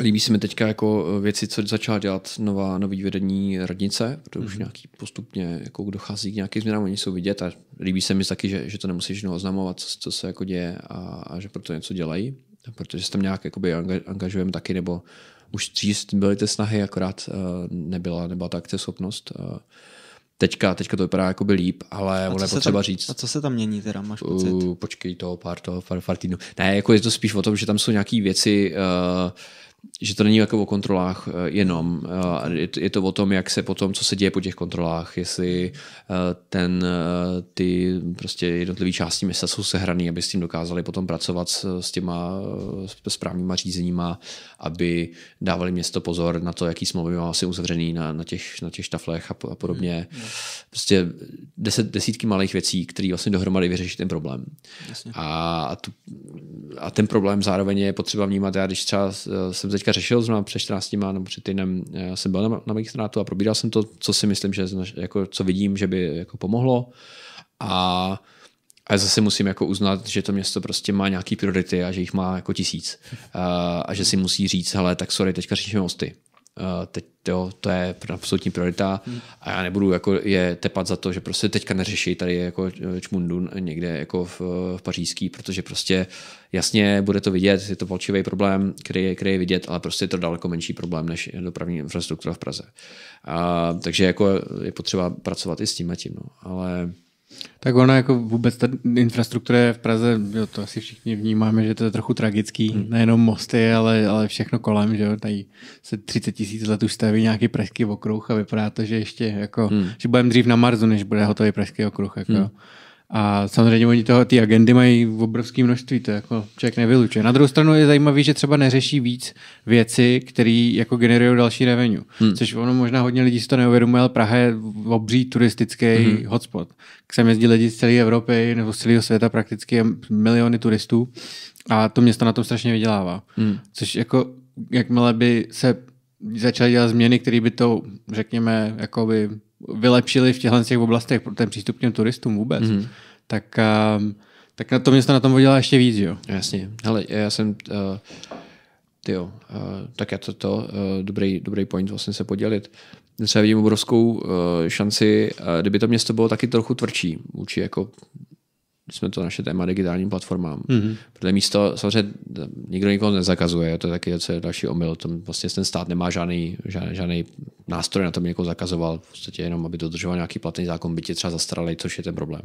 Líbí se mi teďka jako eh, věci, co začala dělat nová, nový vedení radnice, protože mm-hmm. už mhm. nějaký postupně jako dochází k nějakým změnám, oni jsou vidět a líbí se mi taky, že, že to nemusíš jenom oznamovat, co, co se jako děje a, a že proto něco dělají, protože se tam nějak jakoby angažujeme taky, nebo už dřív byly ty snahy, akorát uh, nebyla, nebyla ta akceschopnost. Uh, teďka, teďka to vypadá jako by líp, ale ono je potřeba tam, říct. A co se tam mění teda, máš pocit? Uh, počkej to, pár toho, pár, pár týdnů. Ne, jako je to spíš o tom, že tam jsou nějaké věci, uh, že to není jako o kontrolách eh, jenom. Eh, je to o tom, jak se potom, co se děje po těch kontrolách, jestli eh, ten, ty prostě jednotlivé části města jsou sehraný, aby s tím dokázali potom pracovat s, s těma správnýma řízeníma, aby dávali město pozor na to, jaký smlouvy má asi uzavřený na, na, těch, na těch štaflech a, a podobně. Mm, mm. Prostě deset, desítky malých věcí, které vlastně dohromady vyřeší ten problém. Jasně. A, a, tu, a ten problém zároveň je potřeba vnímat. Já když třeba jsem jsem teďka řešil, zrovna před 14 dní, nebo před týdnem eh, jsem byl na, na magistrátu a probíral jsem to, co si myslím, že jako, co vidím, že by jako pomohlo. A a zase musím jako uznat, že to město prostě má nějaký priority a že jich má jako tisíc. A, eh, a že si musí říct, hele, tak sorry, teďka řešíme mosty. Eh, teď to, to je absolutní priorita hmm. a já nebudu jako je tepat za to, že prostě teďka neřeší tady jako eh, čmundun někde jako v, eh, v pařížský, protože prostě jasně bude to vidět, je to palčivý problém, který je, který je vidět, ale prostě je to daleko menší problém než dopravní infrastruktura v Praze. A, takže jako je potřeba pracovat i s tím a tím, no. ale tak ono jako vůbec ta infrastruktura je v Praze, jo, to asi všichni vnímáme, že to je trochu tragický, hmm. nejenom mosty, ale, ale všechno kolem, že jo, tady se 30 tisíc let už staví nějaký pražský okruh a vypadá to, že ještě jako, hmm. že budeme dřív na Marzu, než bude hotový pražský okruh, jako. Hmm. A samozřejmě oni toho, ty agendy mají v obrovské množství, to jako člověk nevylučuje. Na druhou stranu je zajímavý, že třeba neřeší víc věci, které jako generují další revenue. Hmm. Což ono možná hodně lidí si to neuvědomuje, ale Praha je obří turistický hmm. hotspot. K sem jezdí lidi z celé Evropy nebo z celého světa prakticky miliony turistů a to město na tom strašně vydělává. Hmm. Což jako jakmile by se začaly dělat změny, které by to, řekněme, jakoby vylepšili v těchto těch oblastech pro ten přístup k těm turistům vůbec, mm. tak, um, tak na to město na tom udělá ještě víc, jo? Jasně. Hele, já jsem... Uh... tyjo, uh, tak já to, to uh, dobrý, dobrý point vlastně se podělit. Dnes já vidím obrovskou uh, šanci, uh, kdyby to město bylo taky trochu tvrdší vůči jako jsme to naše téma digitálním platformám. Mm-hmm. Protože místo, samozřejmě nikdo nikoho nezakazuje, to je taky další omyl, tam vlastně ten stát nemá žádný, žádný, žádný Nástroje na to, by někoho jako zakazoval, v podstatě jenom, aby dodržoval nějaký platný zákon, by tě třeba zastaralej, což je ten problém.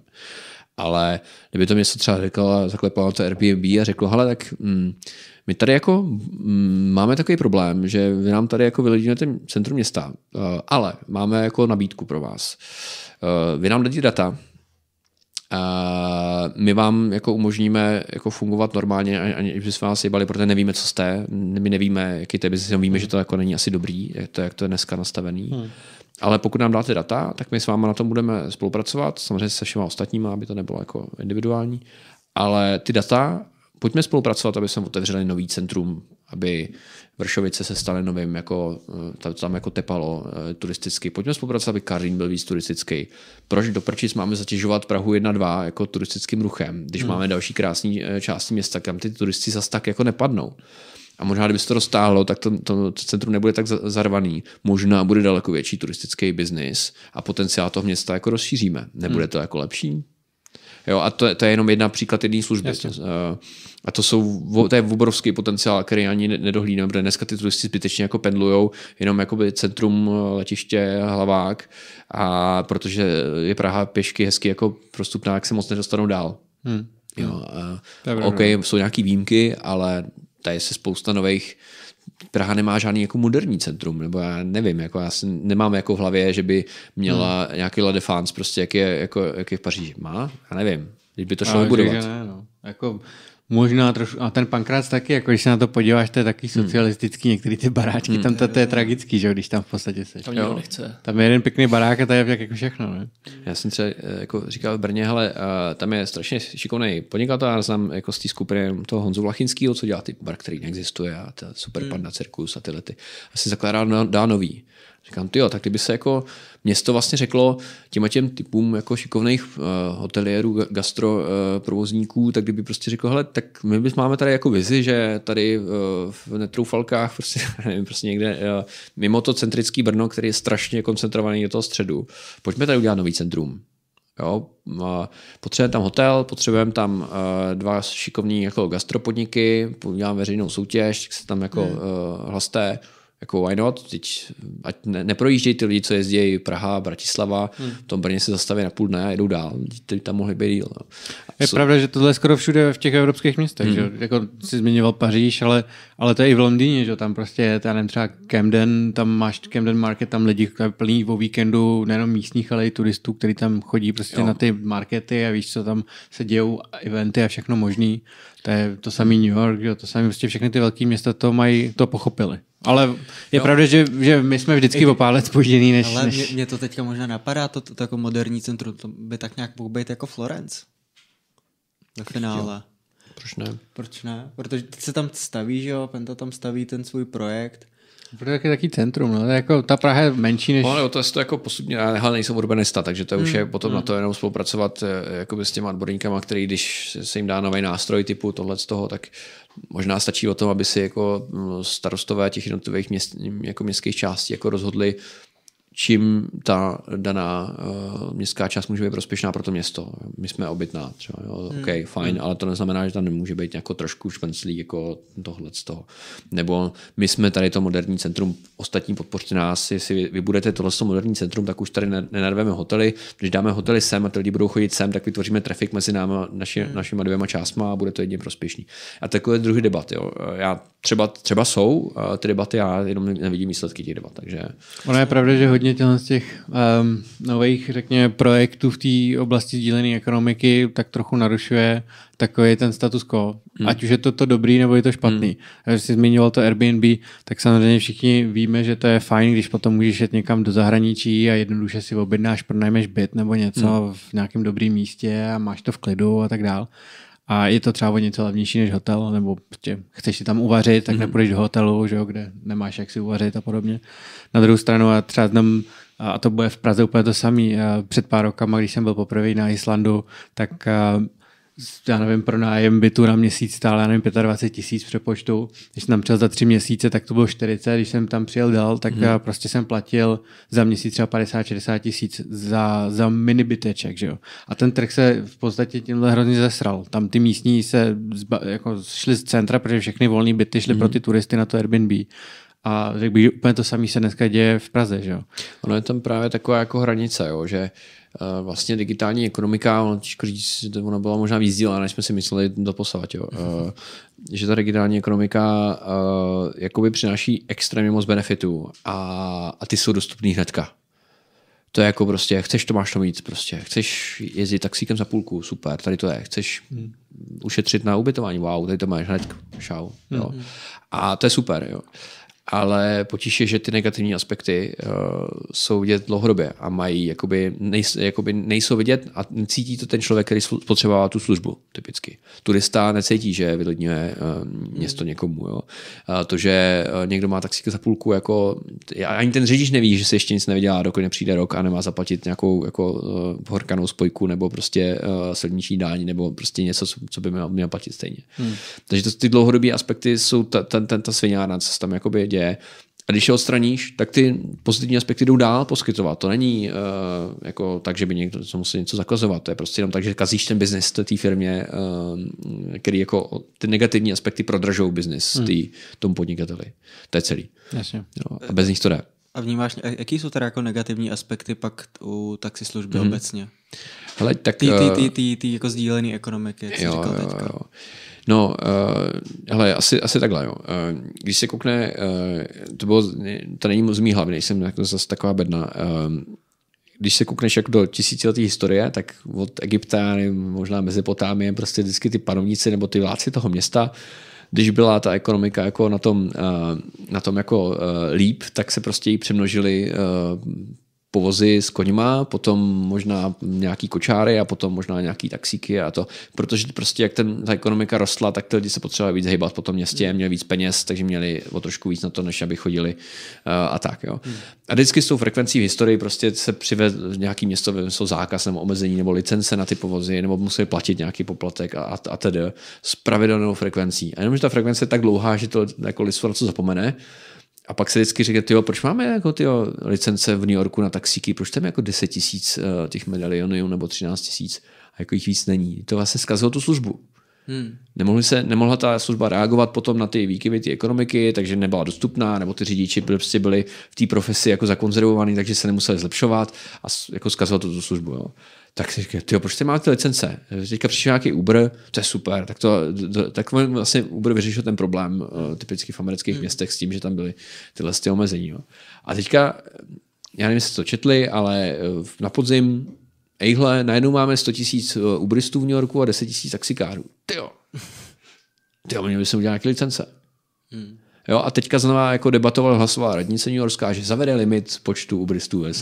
Ale kdyby to město třeba řekla, zaklepalo to Airbnb a řeklo, hele, tak mm, my tady jako mm, máme takový problém, že vy nám tady jako vylidíte centrum města, eh, ale máme jako nabídku pro vás. Eh, vy nám dáte data, Uh, my vám jako umožníme jako fungovat normálně, ani, ani by jsme vás jebali, protože nevíme, co jste, my nevíme, jaký to je biznis, víme, že to jako není asi dobrý, jak to, jak to je dneska nastavený. Hmm. Ale pokud nám dáte data, tak my s váma na tom budeme spolupracovat, samozřejmě se všema ostatníma, aby to nebylo jako individuální, ale ty data pojďme spolupracovat, aby jsme otevřeli nový centrum, aby Vršovice se stane novým, jako, eh, tam jako tepalo eh, turisticky. Pojďme spolupracovat, aby Karlín byl víc turistický. Proč do prčic máme zatěžovat Prahu 1-2 jako turistickým ruchem, když hmm. máme další krásné eh, části města, kam ty turisti zase tak jako nepadnou. A možná, kdyby se to roztáhlo, tak to, to, to centrum nebude tak zarvaný. Možná bude daleko větší turistický biznis a potenciál toho města jako rozšíříme. Nebude hmm. to jako lepší? Jo, a to, to je jenom jedna příklad jedné služby. Jasně. Eh, a to, jsou, to je obrovský potenciál, který ani nedohlídneme, protože dneska ty turisti zbytečně jako pendlujou, jenom jakoby centrum eh, letiště Hlavák, a protože je Praha pěšky hezky jako prostupná, jak se moc nedostanou dál. Hmm. Jo, hmm. a, OK, no. jsou nějaké výjimky, ale tady se spousta nových Praha nemá žádný jako moderní centrum, nebo já nevím, jako já si nemám jako v hlavě, že by měla hmm. nějaký Ladefans, prostě jak je, jako, jak je v Paříži. Má? Já nevím. Když by to šlo no, vybudovat. Ne, no. Jako Možná trošku, a ten pankrác taky, jako když se na to podíváš, to je taky hmm. socialistický, některý ty baráčky, hmm. tam to, to, je tragický, že když tam v podstatě se. Tam nikdo nechce. Tam je jeden pěkný barák a to je jako všechno, ne? Já jsem se eh, jako říkal v Brně, hele, tam je strašně šikovný podnikatel, já znám jako z té skupiny toho Honzu Vlachinského, co dělá ty bar, který neexistuje a ta super hmm. panda cirkus a tyhle ty. Asi zakládá dá nový. Říkám, ty jo, tak kdyby se jako město vlastně řeklo těm a těm typům jako šikovných uh, eh, hotelierů, gastro uh, provozníků, tak kdyby prostě řeklo, hele, tak my bys máme tady jako vizi, že tady uh, v netroufalkách, prostě, nevím, prostě někde uh, mimo to centrický Brno, který je strašně koncentrovaný do toho středu, pojďme tady udělat nový centrum. Jo, potřebujeme tam hotel, potřebujeme tam dva šikovní jako gastropodniky, uděláme veřejnou soutěž, se tam jako hmm. hlasté jako why not, teď ať ne, neprojíždějí ty lidi, co jezdí Praha, Bratislava, hmm. v tom Brně se zastaví na půl dne a jedou dál, teď tam mohli být díl. No. Je co... pravda, že tohle je skoro všude v těch evropských městech, hmm. že? jako jsi zmiňoval Paříž, ale, ale to je i v Londýně, že tam prostě je, já nevím, třeba Camden, tam máš Camden Market, tam lidi plní o víkendu nejenom místních, ale i turistů, kteří tam chodí prostě jo. na ty markety a víš, co tam se dějou, eventy a všechno možný. To je to samý New York, jo, to samý prostě všechny ty velké města to mají, to pochopili. Ale je jo. pravda, že, že my jsme vždycky o pár let spožděný. Než, ale než... Mě, mě to teďka možná napadá, to, to, to jako moderní centrum, to by tak nějak mohl být jako Florence. Na finále. Jo. Proč ne? Proč ne? Protože teď se tam staví, že jo, Penta tam staví ten svůj projekt. Proto je taky centrum, no. Jako ta Praha je menší než... No, ale to je to jako postupně, ale nejsem urbanista, takže to hmm. už je potom hmm. na to jenom spolupracovat eh, jakoby s těma odborníkama, který když se jim dá nový nástroj typu tohle z toho, tak možná stačí o tom, aby si jako mm, starostové těch jednotlivých měst, jako městských částí jako rozhodli, čím ta daná uh, městská část může být prospěšná pro to město. My jsme obytná, třeba, jo, hmm. OK, fajn, hmm. ale to neznamená, že tam nemůže být jako trošku špenclí jako tohle z toho. Nebo my jsme tady to moderní centrum, ostatní podpořte nás, jestli vy budete tohle moderní centrum, tak už tady nenarveme hotely. Když dáme hotely sem a ty lidi budou chodit sem, tak vytvoříme trafik mezi náma, naši, hmm. našimi dvěma částma a bude to jedině prospěšný. A takové druhý debat. Jo. Já třeba, třeba jsou eh, ty debaty, já jenom nevidím výsledky těch debat. Takže... Ono je pravda, že hodně hodně těchto z těch um, nových, řekněme, projektů v té oblasti sdílené ekonomiky tak trochu narušuje takový ten status quo. Hmm. Ať už je to, to dobrý, nebo je to špatný. Hmm. Když jsi zmiňoval to Airbnb, tak samozřejmě všichni víme, že to je fajn, když potom můžeš jet někam do zahraničí a jednoduše si objednáš, pronajmeš byt nebo něco hmm. v nějakém dobrém místě a máš to v klidu a tak dál a je to třeba o něco levnější než hotel, nebo tě, prostě chceš si tam uvařit, tak mm-hmm. nepůjdeš do hotelu, že jo, kde nemáš jak si uvařit a podobně. Na druhou stranu a třeba tam, a to bude v Praze úplně to samé, před pár rokama, když jsem byl poprvé na Islandu, tak já nevím, pro nájem bytu na měsíc stále, já nevím, 25 tisíc přepočtu. Když jsem tam přijel za tři měsíce, tak to bylo 40, když jsem tam přijel dál, tak hmm. prostě jsem platil za měsíc třeba 50-60 tisíc za, za mini byteček, že jo. A ten trh se v podstatě tímhle hrozně zesral. Tam ty místní se zba, jako šli z centra, protože všechny volné byty šly hmm. pro ty turisty na to Airbnb. A řekl bych, že úplně to samé se dneska děje v Praze, že jo. Ono je tam právě taková jako hranice, jo, že uh, Eh, vlastně digitální ekonomika, těžko říct, ona byla možná víc díla, než jsme si mysleli posavať, Jo. Mhm. Eh, že ta digitální ekonomika eh, jakoby přináší extrémně moc benefitů a, a ty jsou dostupný hnedka. To je jako prostě, chceš to, máš to mít prostě. Chceš jezdit taxíkem za půlku, super, tady to je. Chceš hmm. ušetřit na ubytování, wow, tady to máš hned, šau. Jo. Hmm, hmm. A to je super, jo. Uh, ale potíž je, že ty negativní aspekty uh, jsou vidět dlouhodobě a mají, jakoby, nejs, jakoby nejsou vidět a cítí to ten člověk, který spotřebává tu službu typicky. Turista necítí, že vylidňuje uh, město hmm. někomu. Jo. Uh, to, že uh, někdo má taxík za půlku, jako, ani ten řidič neví, že se ještě nic nevydělá, dokud nepřijde rok a nemá zaplatit nějakou jako, uh, horkanou spojku nebo prostě uh, silniční dáň nebo prostě něco, co, co by měl, měl platit stejně. Hmm. Takže to, ty dlouhodobé aspekty jsou ta, ta, ta, ta sviňárna, co se tam jakoby děje. A když je odstraníš, tak ty pozitivní aspekty jdou dál poskytovat. To není uh, jako tak, že by někdo co musel něco zakazovat. To je prostě jenom tak, že kazíš ten biznis té firmě, uh, který jako ty negativní aspekty prodražou biznis hmm. tomu podnikateli. To je celý. Jasně. Jo, a bez nich to jde. A vnímáš, jaký jsou tedy jako negativní aspekty pak u taxislužby hmm. obecně? Hele, tak... Ty, ty, eh, ty, ty, ty jako sdílený ekonomiky, jak jo, říkal jo, teďka. Jo. No, uh, hele, asi, asi takhle, jo. Uh, když se koukne, uh, to bylo, to není z mý hlavy, nejsem jako zase taková bedna. Uh, když se koukneš jako do tisíciletí historie, tak od Egypta, nevím, možná Mezopotámie, prostě vždycky ty panovníci nebo ty vládci toho města, když byla ta ekonomika jako na tom, na tom jako líp, tak se prostě ji přemnožili povozy s koňma, potom možná nějaký kočáry a potom možná nějaký taxíky a to, protože prostě jak ten, ta ekonomika rostla, tak ty lidi se potřebovali víc hýbat po tom městě, hmm. měli víc peněz, takže měli o trošku víc na to, než aby chodili eh, a tak. Jo. Hmm. A vždycky s tou frekvencí v historii prostě se přivez nějaký město, jsou zákaz nebo omezení nebo licence na ty povozy, nebo museli platit nějaký poplatek a, a, a tedy s pravidelnou frekvencí. A jenom, že ta frekvence je tak dlouhá, že to jako lidstvo na co zapomene, a pak se vždycky říká, tyjo, proč máme jako tyjo, licence v New Yorku na taxíky, proč tam jako 10 tisíc uh, těch medalionů nebo 13 tisíc a jako jich víc není. To vlastně zkazilo tu službu. Hmm. Nemohli se, nemohla ta služba reagovat potom na ty výkyvy, ty ekonomiky, takže nebyla dostupná, nebo ty řidiči prostě byli v té profesi jako zakonzervovaný, takže se nemuseli zlepšovat a jako to tu službu. Jo tak si říkám, proč ty máte licence? Teďka přišel nějaký Uber, to je super, tak to, tak vlastně Uber vyřešil ten problém uh, typicky v amerických hmm. městech s tím, že tam byly tyhle ty omezení. Jo. A teďka, já nevím, jestli to četli, ale eh, na podzim Ejhle, najednou máme 100 tisíc eh, Uberistů v New Yorku a 10 tisíc taxikárů. Ty jo, měli by se udělat nějaké licence. Hmm. Jo, a teďka znova jako debatoval hlasová radnice New Yorkská, že zavede limit počtu Uberistů ve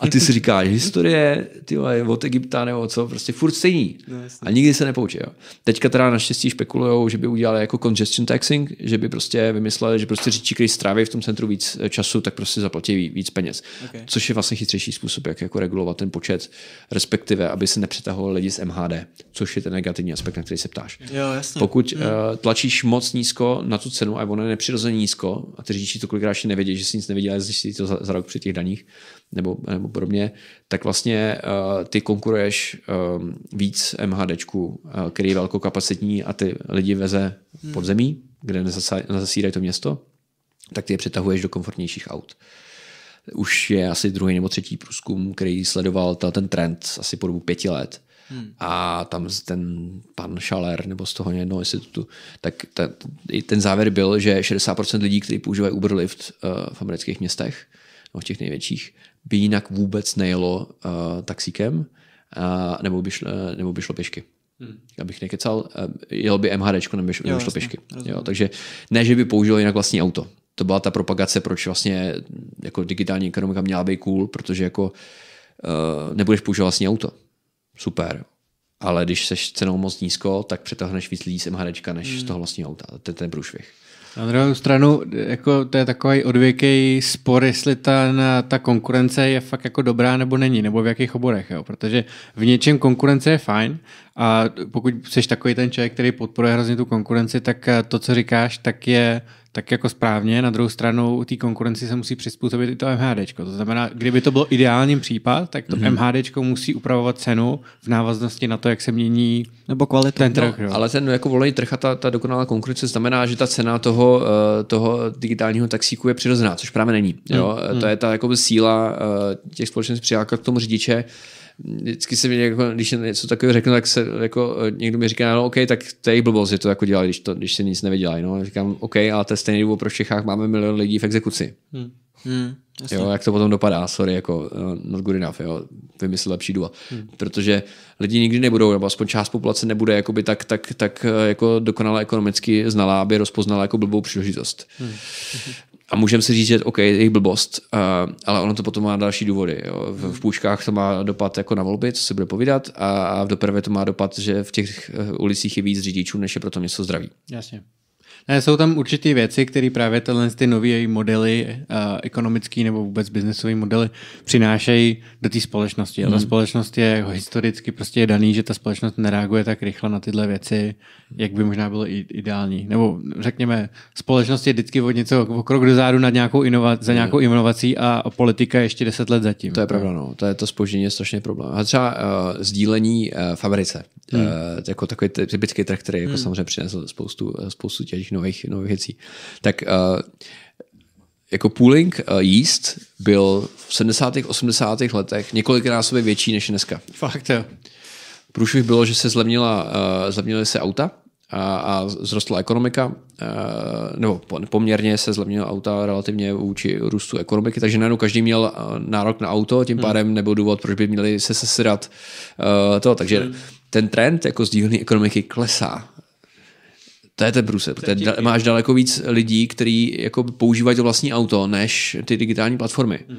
a ty si říkáš, historie, ty od Egypta nebo co, prostě furt stejný. No, a nikdy se nepoučí. Jo. Teďka teda naštěstí špekulujou, že by udělali jako congestion taxing, že by prostě vymysleli, že prostě řidiči, kteří stráví v tom centru víc eh, času, tak prostě zaplatí víc peněz. Okay. Což je vlastně chytřejší způsob, jak jako regulovat ten počet, respektive, aby se nepřetahovali lidi z MHD, což je ten negativní aspekt, na který se ptáš. Jo, jasně. Pokud mm. uh, tlačíš moc nízko na tu cenu a ono je nepřirozeně nízko, a ty řidiči to kolikrát ještě nevědí, že si nic nevěděli, zjistí to za, za rok při těch daních, nebo, nebo podobně, tak vlastně uh, ty konkuruješ um, víc MHDčku, uh, eh, který je velkokapacitní a ty lidi veze hmm. pod zemí, kde nezasírají to město, tak ty je přetahuješ do komfortnějších aut. Už je asi druhý nebo třetí průzkum, který sledoval ta, ten trend asi po dobu pěti let. Hmm. A tam ten pan Šaler nebo z toho jednoho institutu, tak ta, ten závěr byl, že 60% lidí, kteří používají Uberlift uh, v amerických městech, no, těch největších, by jinak vůbec nejelo uh, taxíkem uh, nebo, by šlo, uh, nebo by šlo pěšky. Hmm. Abych nekecal, uh, jel by MHD, nebo by jo, šlo pěšky. Jo, takže ne, že by použil jinak vlastní auto. To byla ta propagace, proč vlastně mm, jako digitální ekonomika měla být cool, protože jako uh, nebudeš používat vlastní auto. Super. Ale když seš cenou moc nízko, tak přetáhneš víc lidí z MHD, než hmm. z toho vlastního auta. To je ten průšvih. Na druhou stranu, jako to je takový odvěký spor, jestli ta, na, ta konkurence je fakt jako dobrá nebo není, nebo v jakých oborech, jo? protože v něčem konkurence je fajn, a pokud jsi takový ten člověk, který podporuje hrozně tu konkurenci, tak eh, to, co říkáš, tak je tak jako správně. Na druhou stranu té konkurenci se musí přizpůsobit i to MHD. To znamená, kdyby to bylo ideální případ, tak to mm-hmm. MHD musí upravovat cenu v návaznosti na to, jak se mění nebo kvalita. ten trh. No, ale ten no, jako volený trh a ta, ta dokonalá konkurence znamená, že ta cena toho, eh, toho digitálního taxíku je přirozená, což právě není. Jo? Mm-hmm. To je ta jako síla eh, těch společností přijáka k tomu řidiče, vždycky se mi, jako, když něco takového řeknu, tak se jako, eh, někdo mi říká, no OK, tak to je blbost, že to jako dělají když, to, když se nic nevydělají. No. Říkám, OK, ale to je stejný důvod, pro v Čechách máme milion lidí v exekuci. Hmm. Hmm, jo, jak to potom dopadá, sorry, jako eh, not good enough, jo, vymyslel lepší důvod. Hmm. Protože lidi nikdy nebudou, nebo aspoň část populace nebude tak, tak, tak, tak eh, jako dokonale ekonomicky znala, aby rozpoznala jako blbou příležitost. Hmm. hmm a můžeme si říct, že OK, jich blbost, uh, ale ono to potom má další důvody. Jo. V, v půjčkách to má dopad jako na volby, co se bude povídat, a, a v dopravě to má dopad, že v těch eh, ulicích je víc řidičů, než je pro to město zdraví. Jasně. Ne, eh, jsou tam určitý věci, které právě tyhle ty nové modely, uh, eh, ekonomické nebo vůbec biznesové modely, přinášejí do té společnosti. Hmm. A ta hmm. společnost je jako historicky prostě je daný, že ta společnost nereaguje tak rychle na tyhle věci, jak by možná bylo ideální. Nebo řekněme, společnost je vždycky od něco o krok dozadu nad nějakou inova- za hmm. nějakou inovací a politika ještě deset let zatím. To je pravda, no. To je to spoždění je strašně problém. A třeba uh, sdílení uh, fabrice. Hmm. Uh, jako takový typický trh, který jako hmm. samozřejmě přinesl spoustu, spoustu těch nových, nových věcí. Tak uh, jako pooling uh, jíst byl v 70. 80. letech několikrát sobě větší než dneska. Fakt, jo. Průšvih bylo, že se zlevnila, uh, zlevnily se auta a, a zrostla ekonomika, uh, nebo poměrně se zlevnila auta relativně vůči růstu ekonomiky, takže najednou každý měl nárok na auto, tím hmm. pádem hmm. nebyl důvod, proč by měli se sesedat uh, to. Takže hmm. ten trend jako sdílené ekonomiky klesá to je ten průsed. Máš daleko víc lidí, kteří jako používají to vlastní auto, než ty digitální platformy. Hmm.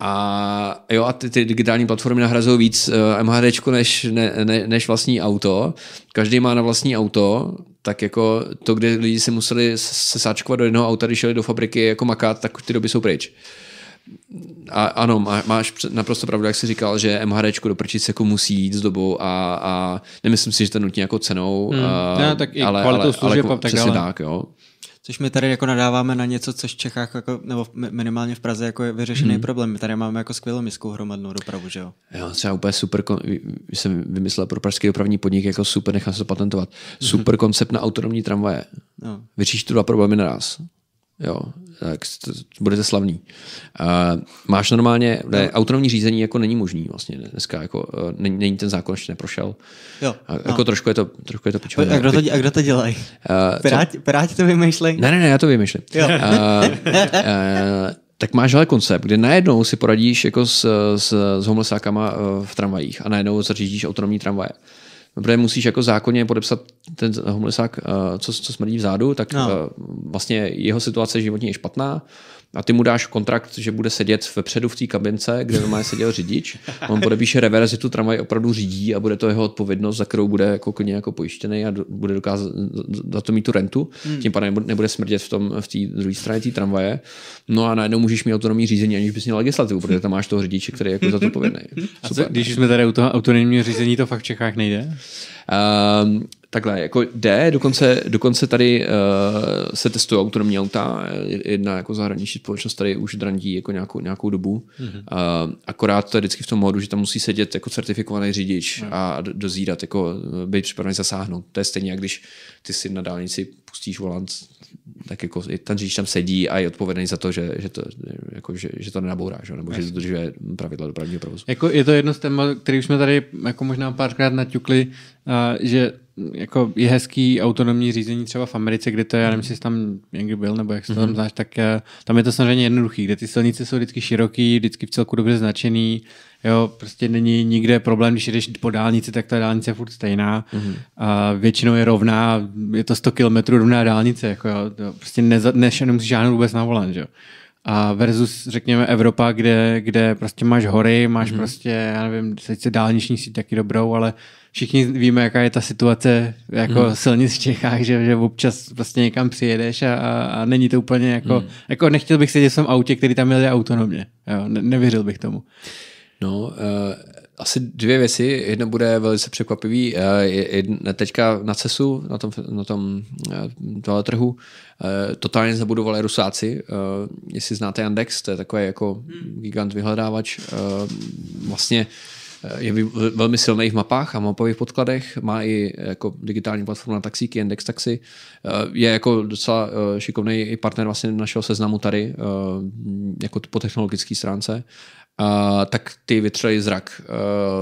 A jo, a ty, ty digitální platformy nahrazují víc uh, eh, MHD než, ne, ne, než vlastní auto. Každý má na vlastní auto, tak jako to, kde lidi si museli se sáčkovat do jednoho auta, když šeli do fabriky jako makat, tak ty doby jsou pryč. Uh, a ano, má, máš naprosto pravdu, jak jsi říkal, že MHD do prčic jako musí jít s dobou a, a nemyslím si, že to nutně jako cenou, hmm. a, eh, ne, tak i ale, ale, služeb ale, ale jako tak dále. tak, jo. Což my tady jako nadáváme na něco, což v Čechách, jako, nebo minimálně v Praze, jako je vyřešený hmm. problém. My tady máme jako skvělou miskou hromadnou dopravu, že jo? Jo, třeba úplně super, jsem vymyslel pro pražský dopravní podnik, jako super, nechám se patentovat. Mhm. Super koncept na autonomní tramvaje. No. Vyřešíš tu dva problémy naraz. Jo, tak budete slavný. Uh, máš normálně, ne, autonomní řízení jako není možný vlastně dneska, jako uh, není, není ten zákon ještě neprošel. Jo, a, no. Jako trošku je to, trošku je to pičové. A kdo to, a kdo to dělají? Uh, piráti, piráti to vymýšlej? Ne, ne, ne, já to vymýšlím. Jo. Uh, uh, tak máš ale koncept, kde najednou si poradíš jako s, s, s homlesákama e, v tramvajích a najednou zařídíš autonomní tramvaje. Uh, protože musíš jako zákonně podepsat ten homolesák, eh, co, co smrdí vzadu, tak no. Eh, vlastně jeho situace životní je špatná, a ty mu dáš kontrakt, že bude sedět vepředu v té kabince, kde má seděl řidič, on podepíše reverzi, tu tramvaj opravdu řídí a bude to jeho odpovědnost, za kterou bude jako klidně jako pojištěný a bude dokázat za to mít tu rentu, hmm. tím pádem nebude smrdět v, tom, v té druhé straně té tramvaje. No a najednou můžeš mít autonomní řízení, aniž bys měl legislativu, protože tam máš toho řidiče, který je jako za to povědný. A co, když jsme tady u toho autonomního řízení, to fakt v Čechách nejde? Um, Takhle, jako jde, dokonce, dokonce tady uh, se testují autonomní auta, jedna jako zahraniční společnost tady už drandí jako nějakou, nějakou dobu, mm-hmm. uh, akorát to je vždycky v tom modu, že tam musí sedět jako certifikovaný řidič mm. a dozírat, jako být připravený zasáhnout. To je stejně, jak když ty si na dálnici pustíš volant tak jako i ten řidič tam sedí a je odpovědný za to, že, že, to, jako, že, že to nenabourá, že? nebo Jasně. že dodržuje pravidla dopravního provozu. Jako je to jedno z témat, který už jsme tady jako možná párkrát naťukli, že jako je hezký autonomní řízení třeba v Americe, kde to je, já nevím, jestli jsi tam někdy byl, nebo jak se to mm-hmm. tam mhm. znáš, tak eh, tam je to samozřejmě jednoduchý, kde ty silnice jsou vždycky široký, vždycky v celku dobře značený, jo, prostě není nikde problém, když jdeš po dálnici, tak ta dálnice je furt stejná, mm-hmm. a většinou je rovná, je to 100 km rovná dálnice, jako jo, prostě neza, ne, nemusíš žádnou vůbec na volant, jo. A versus, řekněme, Evropa, kde, kde prostě máš hory, máš mm-hmm. prostě, já nevím, sice dálniční síť taky dobrou, ale všichni víme, jaká je ta situace jako hmm. silnic v Čechách, že, že občas vlastně někam přijedeš a, a, a není to úplně jako, hmm. jako nechtěl bych sedět v tom autě, který tam jede autonomně. Jo, ne, nevěřil bych tomu. No, uh, asi dvě věci. Jedna bude velice překvapivý. Uh, jedna, teďka na CESu, na tom, na tom uh, tohle trhu, uh, totálně zabudovali Rusáci. Uh, jestli znáte Andex, to je takový jako hmm. gigant vyhledávač. Uh, vlastně uh, Eh, je velmi silný v mapách a mapových podkladech, má i eh, jako digitální platformu na taxíky, Index Taxi, eh, je jako docela šikovný i partner vlastně našeho seznamu tady, jako po technologické stránce, tak ty vytřeli zrak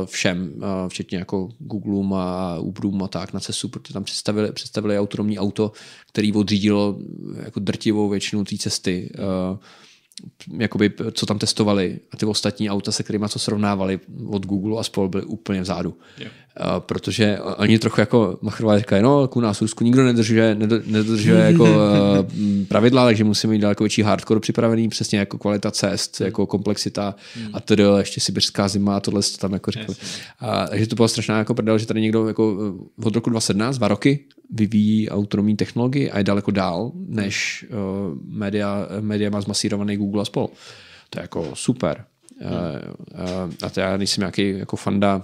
všem, včetně jako Google a Uberům a tak na cestu, protože tam představili, představili autonomní auto, který odřídilo jako drtivou většinu té cesty jakoby, co tam testovali a ty ostatní auta, se kterými co srovnávali od Google a spolu byly úplně vzadu. Yeah. Uh, protože oni trochu jako Machrová říkají, no, u nás Rusku nikdo nedržuje, nedržuje jako uh, pravidla, takže musíme mít daleko větší hardcore připravený, přesně jako kvalita cest, hmm. jako komplexita mm. a tedy ještě sibirská zima a tohle tam jako řekli. Yes. A, takže to bylo strašná jako prdel, že tady někdo jako eh, od roku 2017, dva roky, vyvíjí autonomní technologii a je daleko dál, než uh, média, média má zmasírovaný Google a spolu. To je jako super. Hmm. Eh, eh, a to já nejsem nějaký jako fanda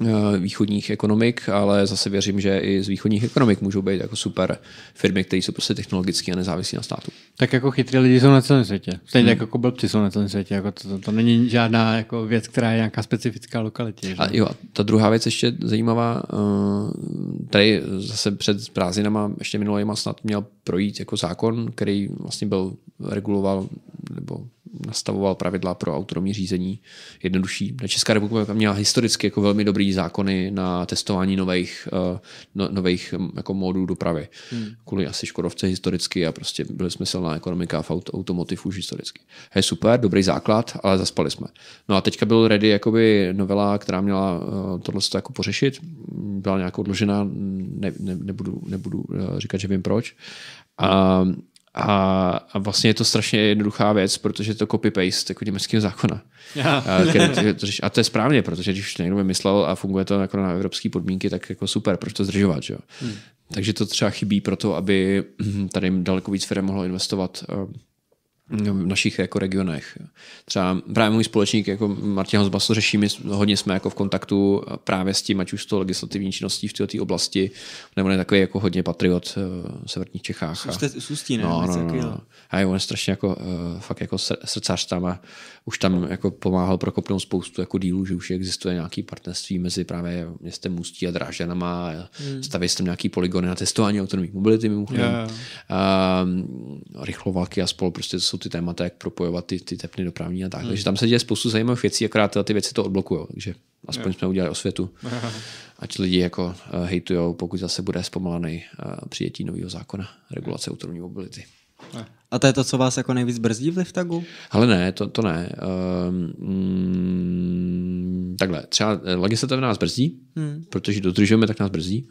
Eh, východních ekonomik, ale zase věřím, že i z východních ekonomik můžou být jako super firmy, které jsou prostě technologicky a nezávislí na státu. Tak jako chytrý lidi jsou na celém světě. Stejně hmm. jako blbci jsou na celém světě. Jako to, to, to, není žádná jako věc, která je nějaká specifická lokalitě. Že? A jo, a ta druhá věc ještě zajímavá, eh, tady zase před prázdninama, ještě minulýma snad měl projít jako zákon, který vlastně byl reguloval nebo nastavoval pravidla pro autonomní řízení jednodušší. Česká republika měla historicky jako velmi dobrý zákony na testování nových, eh, no, nových mm, jako módů dopravy. Hmm. Kvůli asi Škodovce historicky a prostě byli jsme silná ekonomika v aut, automotiv už historicky. Je super, dobrý základ, ale zaspali jsme. No a teďka byl ready jakoby novela, která měla eh, tohle jako pořešit. Byla nějak odložena, ne, ne, nebudu, nebudu eh, říkat, že vím proč. A, a, a vlastně je to strašně jednoduchá věc, protože je to copy-paste jako německého zákona. Yeah. a, a to je správně, protože když někdo vymyslel a funguje to jako na evropské podmínky, tak jako super, proč to zdržovat, že? Hmm. Takže to třeba chybí to, aby hm, tady daleko víc firm mohlo investovat ehm, No, v našich jako regionech. Třeba právě můj společník jako Martin Hozbaso řeší, my hodně jsme jako v kontaktu právě s tím, ať už to legislativní činností v této oblasti, nebo je takový jako hodně patriot eh, v severních Čechách. A... Sustí, ne? No, no, no, no. A on je strašně jako, eh, fakt jako srdcař tam a už tam jako pomáhal prokopnout spoustu jako dílů, že už existuje nějaký partnerství mezi právě městem Ústí a Dráženama, hmm. staví se tam nějaký poligony na testování autonomní mobility mimochodem. Yeah. A, mm, rychlovalky a spolu prostě jsou ty témata, jak propojovat ty, ty tepny dopravní a tak. Hmm. Takže tam se děje spoustu zajímavých věcí, akorát ty věci to odblokují. Takže aspoň jo. jsme udělali osvětu, ať lidi jako uh, hejtujou, pokud zase bude zpomalený uh, přijetí nového zákona, regulace autonomní mobility. A to je to, co vás jako nejvíc brzdí v Liftagu? Ale ne, to, to ne. Um, takhle, třeba eh, legislativa nás brzdí, hmm protože dodržujeme, tak nás brzdí.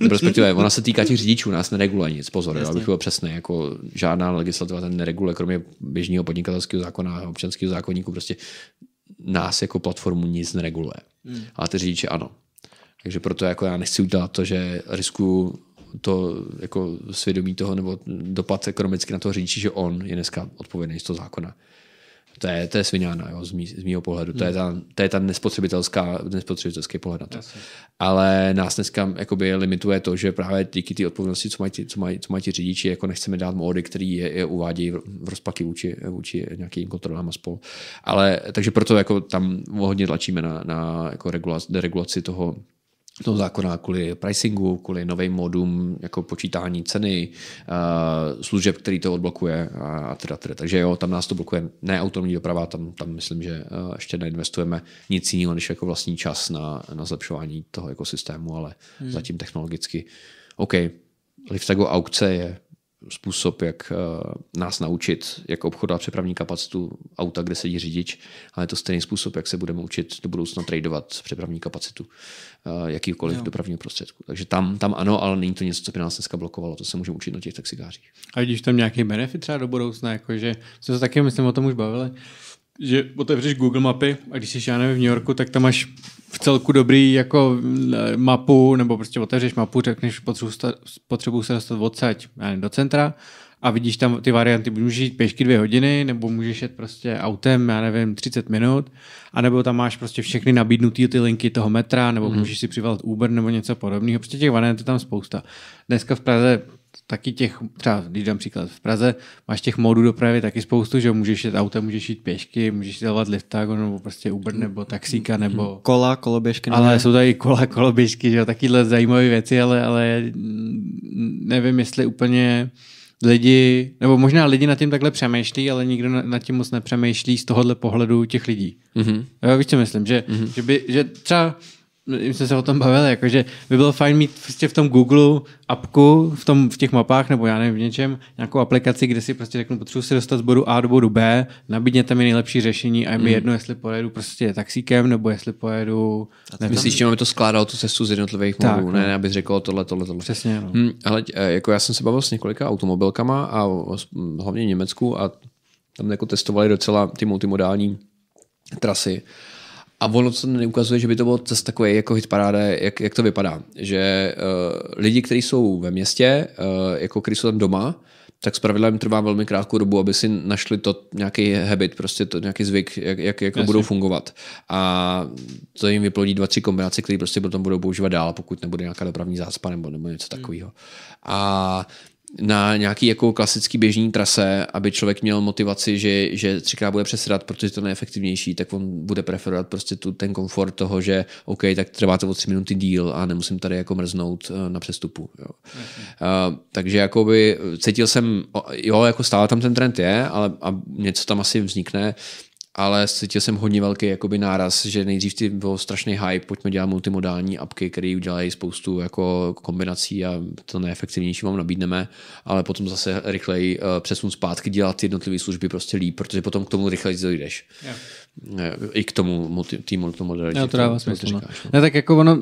uh, respektive, ona se týká těch řidičů, nás nereguluje nic, pozor, Jasně. abych byl přesný, jako žádná legislativa ten nereguluje, kromě běžného podnikatelského zákona, občanského zákonníku, prostě nás jako platformu nic nereguluje. Hmm. Ale ty řidiče ano. Takže proto jako já nechci udělat to, že riskuju to jako svědomí toho nebo dopad ekonomicky na toho řidiče, že on je dneska odpovědný z toho zákona. To je, to je sviňána, jo, z, mého mýho pohledu. Hmm. To, je hmm. ta, to je ta nespotřebitelská, nespotřebitelský pohled na to. Jasně. Ale nás dneska jakoby limituje to, že právě díky té odpovědnosti, co mají, co, mají, co mají ti řidiči, jako nechceme dát módy, který je, je uvádějí v, v rozpaky vůči, vůči nějakým kontrolám a spol. Ale takže proto jako tam hodně tlačíme na, na jako regulaci, deregulaci toho toho zákona kvůli pricingu, kvůli novým modům, jako počítání ceny, eh, služeb, který to odblokuje a teda, teda. Takže jo, tam nás to blokuje ne autonomní doprava, tam, tam myslím, že eh, ještě neinvestujeme nic jiného, než jako vlastní čas na, na zlepšování toho ekosystému, ale hmm. zatím technologicky. OK, Liftago aukce je způsob, jak eh, nás naučit, jak obchodovat přepravní kapacitu auta, kde sedí řidič, ale je to stejný způsob, jak se budeme učit do budoucna tradovat přepravní kapacitu eh, jakýkoliv jo. dopravního prostředku. Takže tam, tam ano, ale není to něco, co by nás dneska blokovalo, to se můžeme učit na těch taxikářích. A když tam nějaký benefit třeba do budoucna, jakože, jsme se taky myslím o tom už bavili, že otevřeš Google mapy a když jsi já nevím, v New Yorku, tak tam máš v celku dobrý jako eh, mapu, nebo prostě otevřeš mapu, řekneš, potřebuji, se dostat odsaď do centra a vidíš tam ty varianty, můžeš jít pěšky dvě hodiny, nebo můžeš jet prostě autem, já nevím, 30 minut, anebo tam máš prostě všechny nabídnuté ty linky toho metra, nebo mm-hmm. můžeš si přivolat Uber nebo něco podobného, prostě těch variant je tam spousta. Dneska v Praze taky těch, třeba když dám příklad v Praze, máš těch modů dopravy taky spoustu, že můžeš jít autem, můžeš jít pěšky, můžeš dělat liftágon nebo prostě Uber nebo taxíka nebo... Mhm. Kola, koloběžky. Ne? Ale jsou tady kola, koloběžky, že jo, takovýhle zajímavé věci, ale, ale nevím, jestli úplně lidi, nebo možná lidi nad tím takhle přemýšlí, ale nikdo nad tím moc nepřemýšlí z tohohle pohledu těch lidí. Mm-hmm. Já víš, co myslím, že, mm-hmm. že, by, že třeba No, my jsme se o tom bavili, jakože by bylo fajn mít prostě v tom Google apku, v, tom, v těch mapách, nebo já nevím, v něčem, nějakou aplikaci, kde si prostě řeknu, potřebuji se dostat z bodu A do bodu B, nabídněte mi nejlepší řešení a je mi mm. jedno, jestli pojedu prostě taxíkem, nebo jestli pojedu... Nevím. Myslíš, že by to skládalo tu cestu z jednotlivých modů, tak, ne, ne, no. ne, abys řekl tohle, tohle, tohle. Přesně, no. hmm, ale eh, jako já jsem se bavil s několika automobilkama a hm, hlavně v Německu a tam jako testovali docela ty multimodální trasy a ono to neukazuje, že by to bylo cest takové jako hit paráda, jak, jak to vypadá. Že uh, lidi, kteří jsou ve městě, uh, jako kteří jsou tam doma, tak zpravidla jim trvá velmi krátkou dobu, aby si našli to nějaký habit, prostě to nějaký zvyk, jak, jak, jak to budou fungovat. A to jim vyplodí dva, tři kombinace, které prostě potom budou používat dál, pokud nebude nějaká dopravní zácpa nebo, nebo něco hmm. takového. Hmm. A na nějaký jako klasický běžný trase, aby člověk měl motivaci, že, že třikrát bude přesedat, protože to je nejefektivnější, tak on bude preferovat prostě tu, ten komfort toho, že OK, tak trvá to o tři minuty díl a nemusím tady jako mrznout eh, na přestupu. Jo. Uh, takže jakoby cítil jsem, jo, jako stále tam ten trend je, ale a něco tam asi vznikne, ale cítil jsem hodně velký jakoby náraz, že nejdřív ty byl strašný hype, pojďme dělat multimodální apky, které udělají spoustu jako kombinací a to nejefektivnější vám nabídneme, ale potom zase rychleji eh, přesun zpátky dělat jednotlivé služby prostě líp, protože potom k tomu rychleji dojdeš. Yeah i k tomu k tomu Já to dává smysl. No. no. Ne, tak jako ono,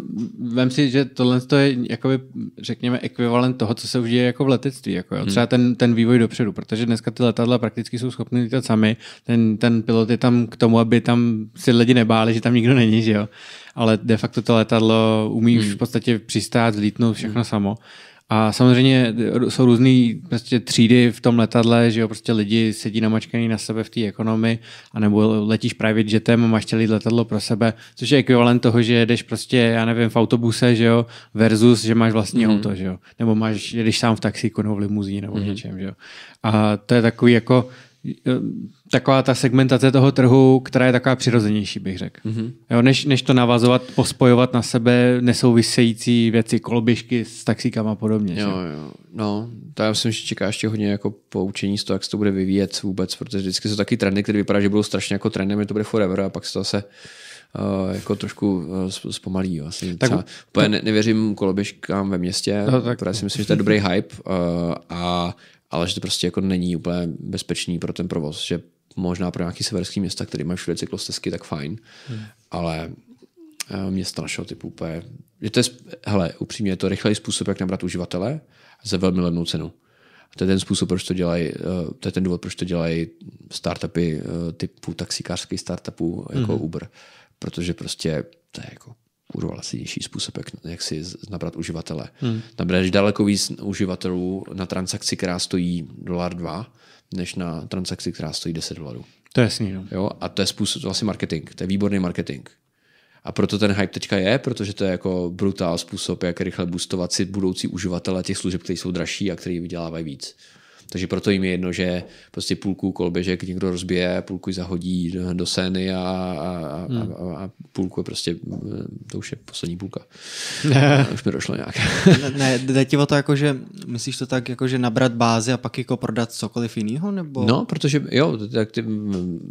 vem si, že tohle to je, jakoby, řekněme, ekvivalent toho, co se už děje jako v letectví. Jako, jo. Hmm. Třeba ten, ten vývoj dopředu, protože dneska ty letadla prakticky jsou schopny lítat sami. Ten, ten pilot je tam k tomu, aby tam si lidi nebáli, že tam nikdo není, že jo. Ale de facto to letadlo umí hmm. už v podstatě přistát, zlítnout všechno hmm. samo. A samozřejmě jsou různé prostě třídy v tom letadle, že jo, prostě lidi sedí namačkaný na sebe v té ekonomii, anebo letíš právě jetem, máš celý letadlo pro sebe, což je ekvivalent toho, že jedeš prostě, já nevím, v autobuse, že jo, versus, že máš vlastní mm. auto, že jo, nebo máš, jedeš sám v taxíku nebo v limuzí nebo mm. něčem, že jo. A to je takový jako taková ta segmentace toho trhu, která je taková přirozenější, bych řekl. Mm-hmm. Jo, než, než to navazovat, pospojovat na sebe nesouvisející věci, koloběžky s taxíkama a podobně. Jo, že? jo. No, to já myslím, že čeká ještě hodně jako poučení z toho, jak se to bude vyvíjet vůbec, protože vždycky jsou taky trendy, které vypadá, že budou strašně jako trendem, že to bude forever a pak se to zase Uh, jako trošku uh, zpomalí. Vlastně. tak, třeba, úplně ne, nevěřím koloběžkám ve městě, no, tak, protože si myslím, že to je dobrý hype, uh, a, ale že to prostě jako není úplně bezpečný pro ten provoz, že Možná pro nějaký severský města, které mají všude cyklostezky, tak fajn. Hmm. Ale eh, města našeho typu úplně... Je to je, hele, upřímně, je to rychlej způsob, jak nabrat uživatele za velmi levnou cenu. A to je ten způsob, proč to dělají, eh, to je ten důvod, proč to dělají startupy eh, typu taxikářských startupů jako hmm Uber. Protože prostě to je jako kurva lacinější způsob, jak, jak si nabrat uživatele. Hmm. Nabereš daleko víc uživatelů na transakci, která stojí dolar dva, než na transakci, která stojí 10 dolarů. To je jasný. No. Jo? A to je způsob, to asi marketing, to je výborný marketing. A proto ten hype teďka je, protože to je jako brutál způsob, jak rychle boostovat si budoucí uživatele těch služeb, které jsou dražší a které vydělávají víc. Takže proto jim je jedno, že prostě půlku kolběžek někdo rozbije, půlku zahodí do sény a, a, a, hmm. a, a půlku je prostě, to už je poslední půlka. Ne. už mi došlo nějak. ne, ne, jde ti o to jako, že myslíš to tak jako, že nabrat bázi a pak jako prodat cokoliv jiného? Nebo? No, protože jo, tak ty,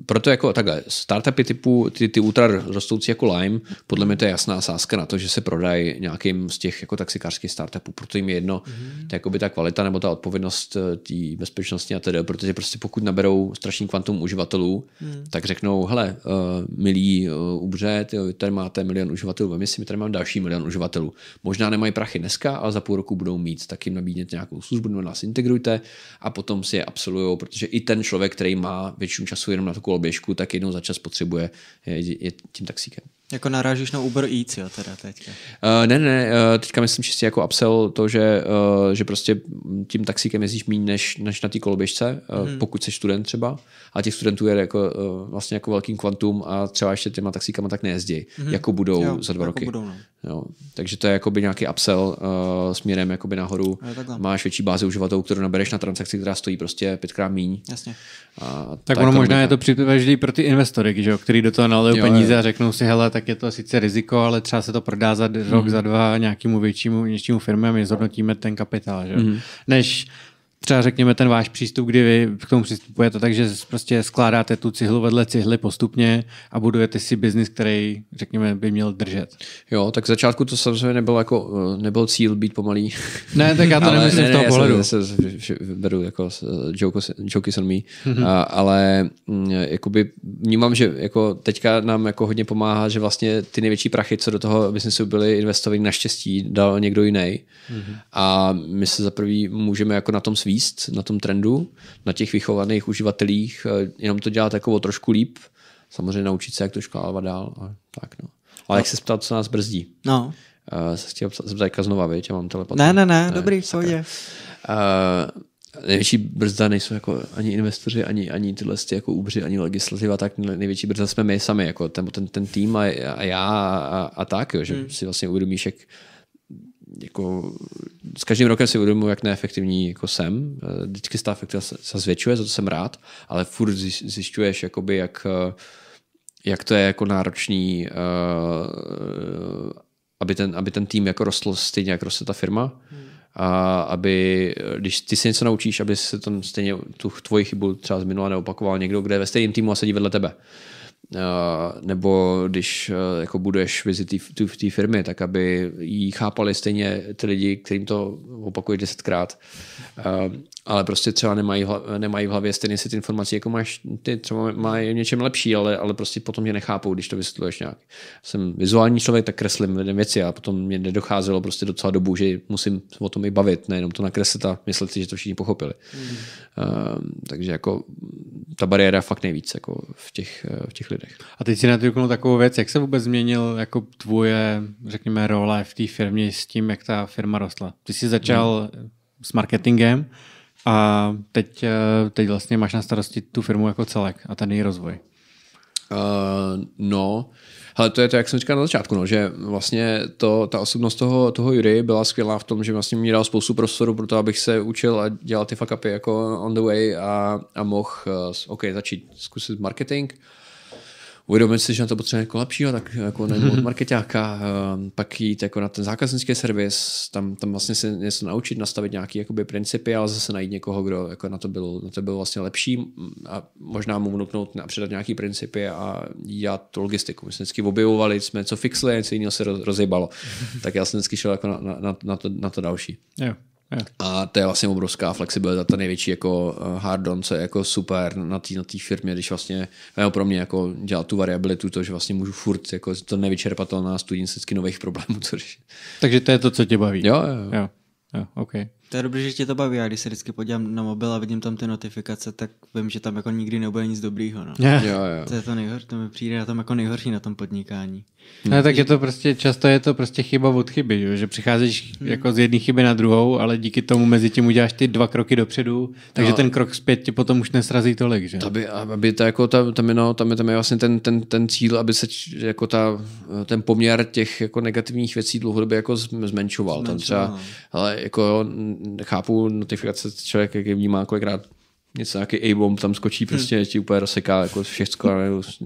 proto jako takhle, startupy typu, ty, ty ultra rostoucí jako Lime, podle mě to je jasná sázka na to, že se prodají nějakým z těch jako taxikářských startupů, proto jim je jedno, mm-hmm. to je ta kvalita nebo ta odpovědnost eh, tý, bezpečnostní a tedy, protože prostě pokud naberou strašný kvantum uživatelů, hmm. tak řeknou, hele, uh, milí uh, ty jo, tady máte milion uživatelů, my si my tady máme další milion uživatelů. Možná nemají prachy dneska, ale za půl roku budou mít, tak jim nabídněte nějakou službu, nebo nás integrujte a potom si je absolvují, protože i ten člověk, který má většinu času jenom na tu koloběžku, tak jednou za čas potřebuje je, je tím taxíkem. Jako narážíš na Uber Eats, jo, teda teďka. Uh, ne, ne, uh, teďka myslím čistě jako upsell to, že, uh, že prostě tím taxíkem jezdíš méně než, než na té koloběžce, uh, hmm. pokud jsi student třeba. A těch studentů je jako, uh, vlastně jako velkým kvantum a třeba ještě těma taxíkama tak nejezdí, hmm. jako budou jo, za dva jako roky. Budou, no. jo. Takže to je jakoby nějaký upsell uh, směrem jakoby nahoru. Máš větší bázi uživatelů, kterou nabereš na transakci, která stojí prostě pětkrát míň. Jasně. A tak ono možná je to přitažlivý pro ty investory, že jo, který do toho nalejou jo, peníze jo. a řeknou si, hele, tak je to sice riziko, ale třeba se to prodá za rok, mm. za dva nějakému většímu, něčímu firmě a my zhodnotíme ten kapitál, že Mm. Než třeba řekněme ten váš přístup, kdy vy k tomu přistupujete, takže prostě skládáte tu cihlu vedle cihly postupně a budujete si biznis, který, řekněme, by měl držet. Jo, tak v začátku to samozřejmě nebyl jako, eh, nebyl cíl být pomalý. Ne, tak já to ale, nemyslím ne, ne, z toho ne, pohledu. Já se, se beru jako jokes, jokes on me, mm-hmm. a, ale mh, mm, jakoby vnímám, že jako teďka nám jako hodně pomáhá, že vlastně ty největší prachy, co do toho biznesu byly investovány naštěstí, dal někdo jiný. Mm-hmm. A my se za prvý můžeme jako na tom svým svíst na tom trendu, na těch vychovaných uživatelích, eh, jenom to dělat jako trošku líp, samozřejmě naučit se, jak to škálovat dál a tak no. Ale no. jak se ptat, co nás brzdí? No. Uh, se chtěl zeptat znova, viď? Já mám telepatu. Ne, ne, ne, ne dobrý, v pohodě. Uh, největší brzda nejsou jako ani investoři, ani, ani tyhle ty jako úbři, ani legislativa, tak největší brzda jsme my sami, jako ten, ten, ten tým a, a já a, a tak, jo, že hmm. si vlastně uvědomíš, jak jako s každým rokem si uvědomuji, jak neefektivní jako jsem. Vždycky ta efektivita se zvětšuje, za to jsem rád, ale furt zjišťuješ, jakoby, jak, jak to je jako náročný, eh, aby ten, aby ten tým jako rostl stejně, jak roste ta firma. A aby, když ty si něco naučíš, aby se to stejně tu tvoji chybu třeba z minula neopakoval někdo, kde je ve stejném týmu a sedí vedle tebe. Eh, nebo když eh, jako budeš vizit té firmy, tak aby ji chápali stejně ty lidi, kterým to opakuješ desetkrát. Eh, ale prostě třeba nemají, nemají v hlavě stejný set informací, jako máš ty, třeba mají v něčem lepší, ale, ale prostě potom mě nechápou, když to vysvětluješ nějak. Jsem vizuální člověk, tak kreslím lidem věci a potom mě nedocházelo prostě docela dobu, že musím o tom i bavit, nejenom to nakreslit a myslet si, že to všichni pochopili. Mm. Uh, takže jako ta bariéra fakt nejvíc jako v těch, eh, v těch lidech. A teď si to takovou věc, jak se vůbec změnil jako tvoje, řekněme, role v té firmě s tím, jak ta firma rostla? Ty jsi začal mm. s marketingem, a teď, eh, teď vlastně máš na starosti tu firmu jako celek a ten její rozvoj. Uh, no, ale to je to, jak jsem říkal na začátku, no, že vlastně to, ta osobnost toho, toho Jury byla skvělá v tom, že vlastně mi dal spoustu prostoru pro to, abych se učil a dělal ty fuck jako on the way a, a mohl, uh, OK, začít zkusit marketing, uh, uvědomit si, že na to potřebuje jako lepšího, tak jako na od mhm. marketáka, ehm, pak jít jako na ten zákaznický servis, tam, tam vlastně se něco naučit, nastavit nějaký jakoby principy, ale zase najít někoho, kdo jako na to byl, na to byl vlastně lepší a možná mu vnuknout a předat nějaký principy a dělat tu logistiku. My jsme vždycky objevovali, jsme co fixli, něco jiného se rozejbalo. tak já jsem vždycky šel jako na, na, na, to, na to další. Jo. A to je vlastně obrovská flexibilita, ta největší jako eh, hard-on, co je jako super na té na firmě, když vlastně no pro mě jako dělat tu variabilitu, to, že vlastně můžu furt jako to nevyčerpatelná studie nových problémů, co řešit. Takže to je to, co tě baví. Jo, jo. jo. jo okay. To je dobře, že tě to baví. Já když se vždycky podívám na mobil a vidím tam ty notifikace, tak vím, že tam jako nikdy nebude nic dobrýho. No. Yeah. Jo, jo. To je to nejhorší, to mi přijde na tom jako nejhorší na tom podnikání. No, no tak je to prostě, často je to prostě chyba od chyby, že, že přicházíš hmm. jako z jedné chyby na druhou, ale díky tomu mezi tím uděláš ty dva kroky dopředu, takže no. ten krok zpět tě potom už nesrazí tolik, že? Aby, aby ta, jako ta, tam, je, no, tam, je, tam je vlastně ten, ten, ten cíl, aby se jako ta, ten poměr těch jako negativních věcí dlouhodobě jako zmenšoval. zmenšoval. Tam třeba, ale jako chápu notifikace, člověk jak je vnímá kolikrát něco nějaký A-bomb tam skočí, hmm. prostě hmm. ti úplně rozseká jako všechno,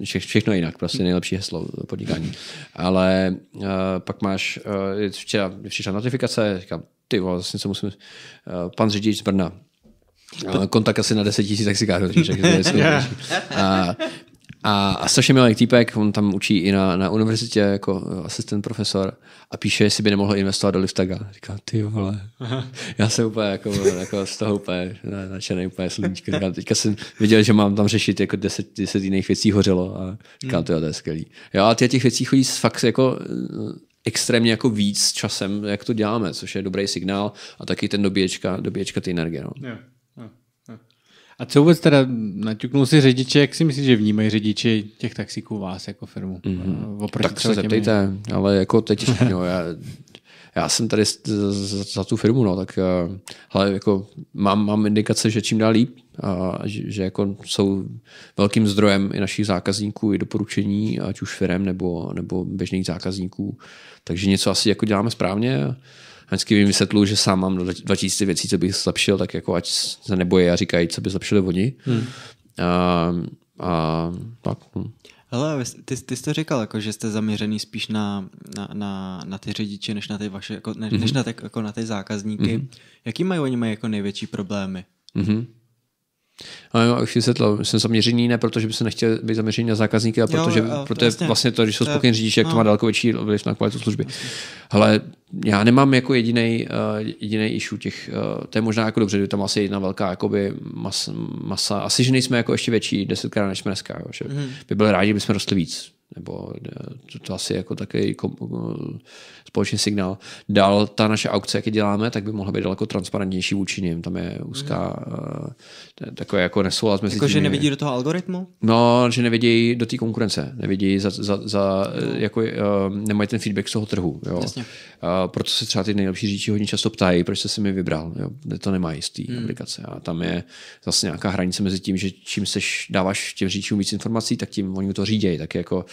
vše, všechno jinak, prostě nejlepší heslo podnikání. Ale uh, pak máš, uh, včera přišla notifikace, říkám, ty vole, zase něco musím, uh, pan řidič z Brna, kontakt asi na 10 tisíc taxikářů, takže to je A, a strašně milý týpek, on tam učí i na, na univerzitě jako eh, asistent profesor a píše, jestli by nemohl investovat do Liftaga. Říká, ty vole. Já jsem úplně jako, jako z toho úplně načený, úplně sluníčko. Říkám, teďka jsem viděl, že mám tam řešit jako deset, deset jiných věcí hořelo a říkám, hmm. to, to je skvělý. Jo, a těch, těch věcí chodí fakt jako eh, extrémně jako víc časem, jak to děláme, což je dobrý signál a taky ten dobíječka, dobíječka ty energie. No. Yeah. A co vůbec teda, naťuknul si řidiče, jak si myslíš, že vnímají řidiči těch taxíků vás jako firmu? Mm-hmm. Tak se zeptejte, ale jako teď, jo, já, já jsem tady za, za, za tu firmu, no, tak eh, hele, jako mám, mám indikace, že čím dál líp, a že, že jako jsou velkým zdrojem i našich zákazníků, i doporučení, ať už firm nebo, nebo běžných zákazníků. Takže něco asi jako děláme správně. A, vždycky mi vysvětlu, že sám mám 2000 věcí, co bych zlepšil, tak jako ať se neboje a říkají, co by zlepšili oni. Hmm. A, a tak. No. Hele, ty, ty jste říkal, jako, že jste zaměřený spíš na, na, na, na ty řidiče, než na ty, vaše, jako, ne, mm-hmm. než mhm. na, ty, jako, na ty zákazníky. Mm-hmm. Jaký mají oni mají jako největší problémy? Mm-hmm. A jo, chci vysvětlit, jsem zaměřený ne protože by se nechtěl být zaměřený na zákazníky, ale protože, jo, jo, protože vlastně, vlastně to, když jsou spokojení řidiči, jak to má no. daleko větší vliv na kvalitu služby. Ale já nemám jako jediný uh, eh, jediný issue těch, uh, to je možná jako dobře, tam asi jedna velká jakoby mas, masa, asi že nejsme jako ještě větší desetkrát než jsme dneska, jo, že mm. by byli rádi, kdybychom rostli víc, nebo eh, to, to asi jako taky společně signál. Dál ta naše aukce, jak děláme, tak by mohla být daleko transparentnější vůči ním. Tam je úzká hmm. Eh, takové jako nesouhlas mezi jako, tím, že nevidí do toho algoritmu? No, že nevidí do té konkurence. Nevidí za, za, za no. jako, uh, nemají ten feedback z toho trhu. Jo. Jasně. Uh, proto se třeba ty nejlepší řidiči hodně často ptají, proč jste si mi vybral. Jo. To nemá jistý té hmm. aplikace. A tam je zase nějaká hranice mezi tím, že čím seš, dáváš těm řidičům víc informací, tak tím oni to řídějí. Tak jako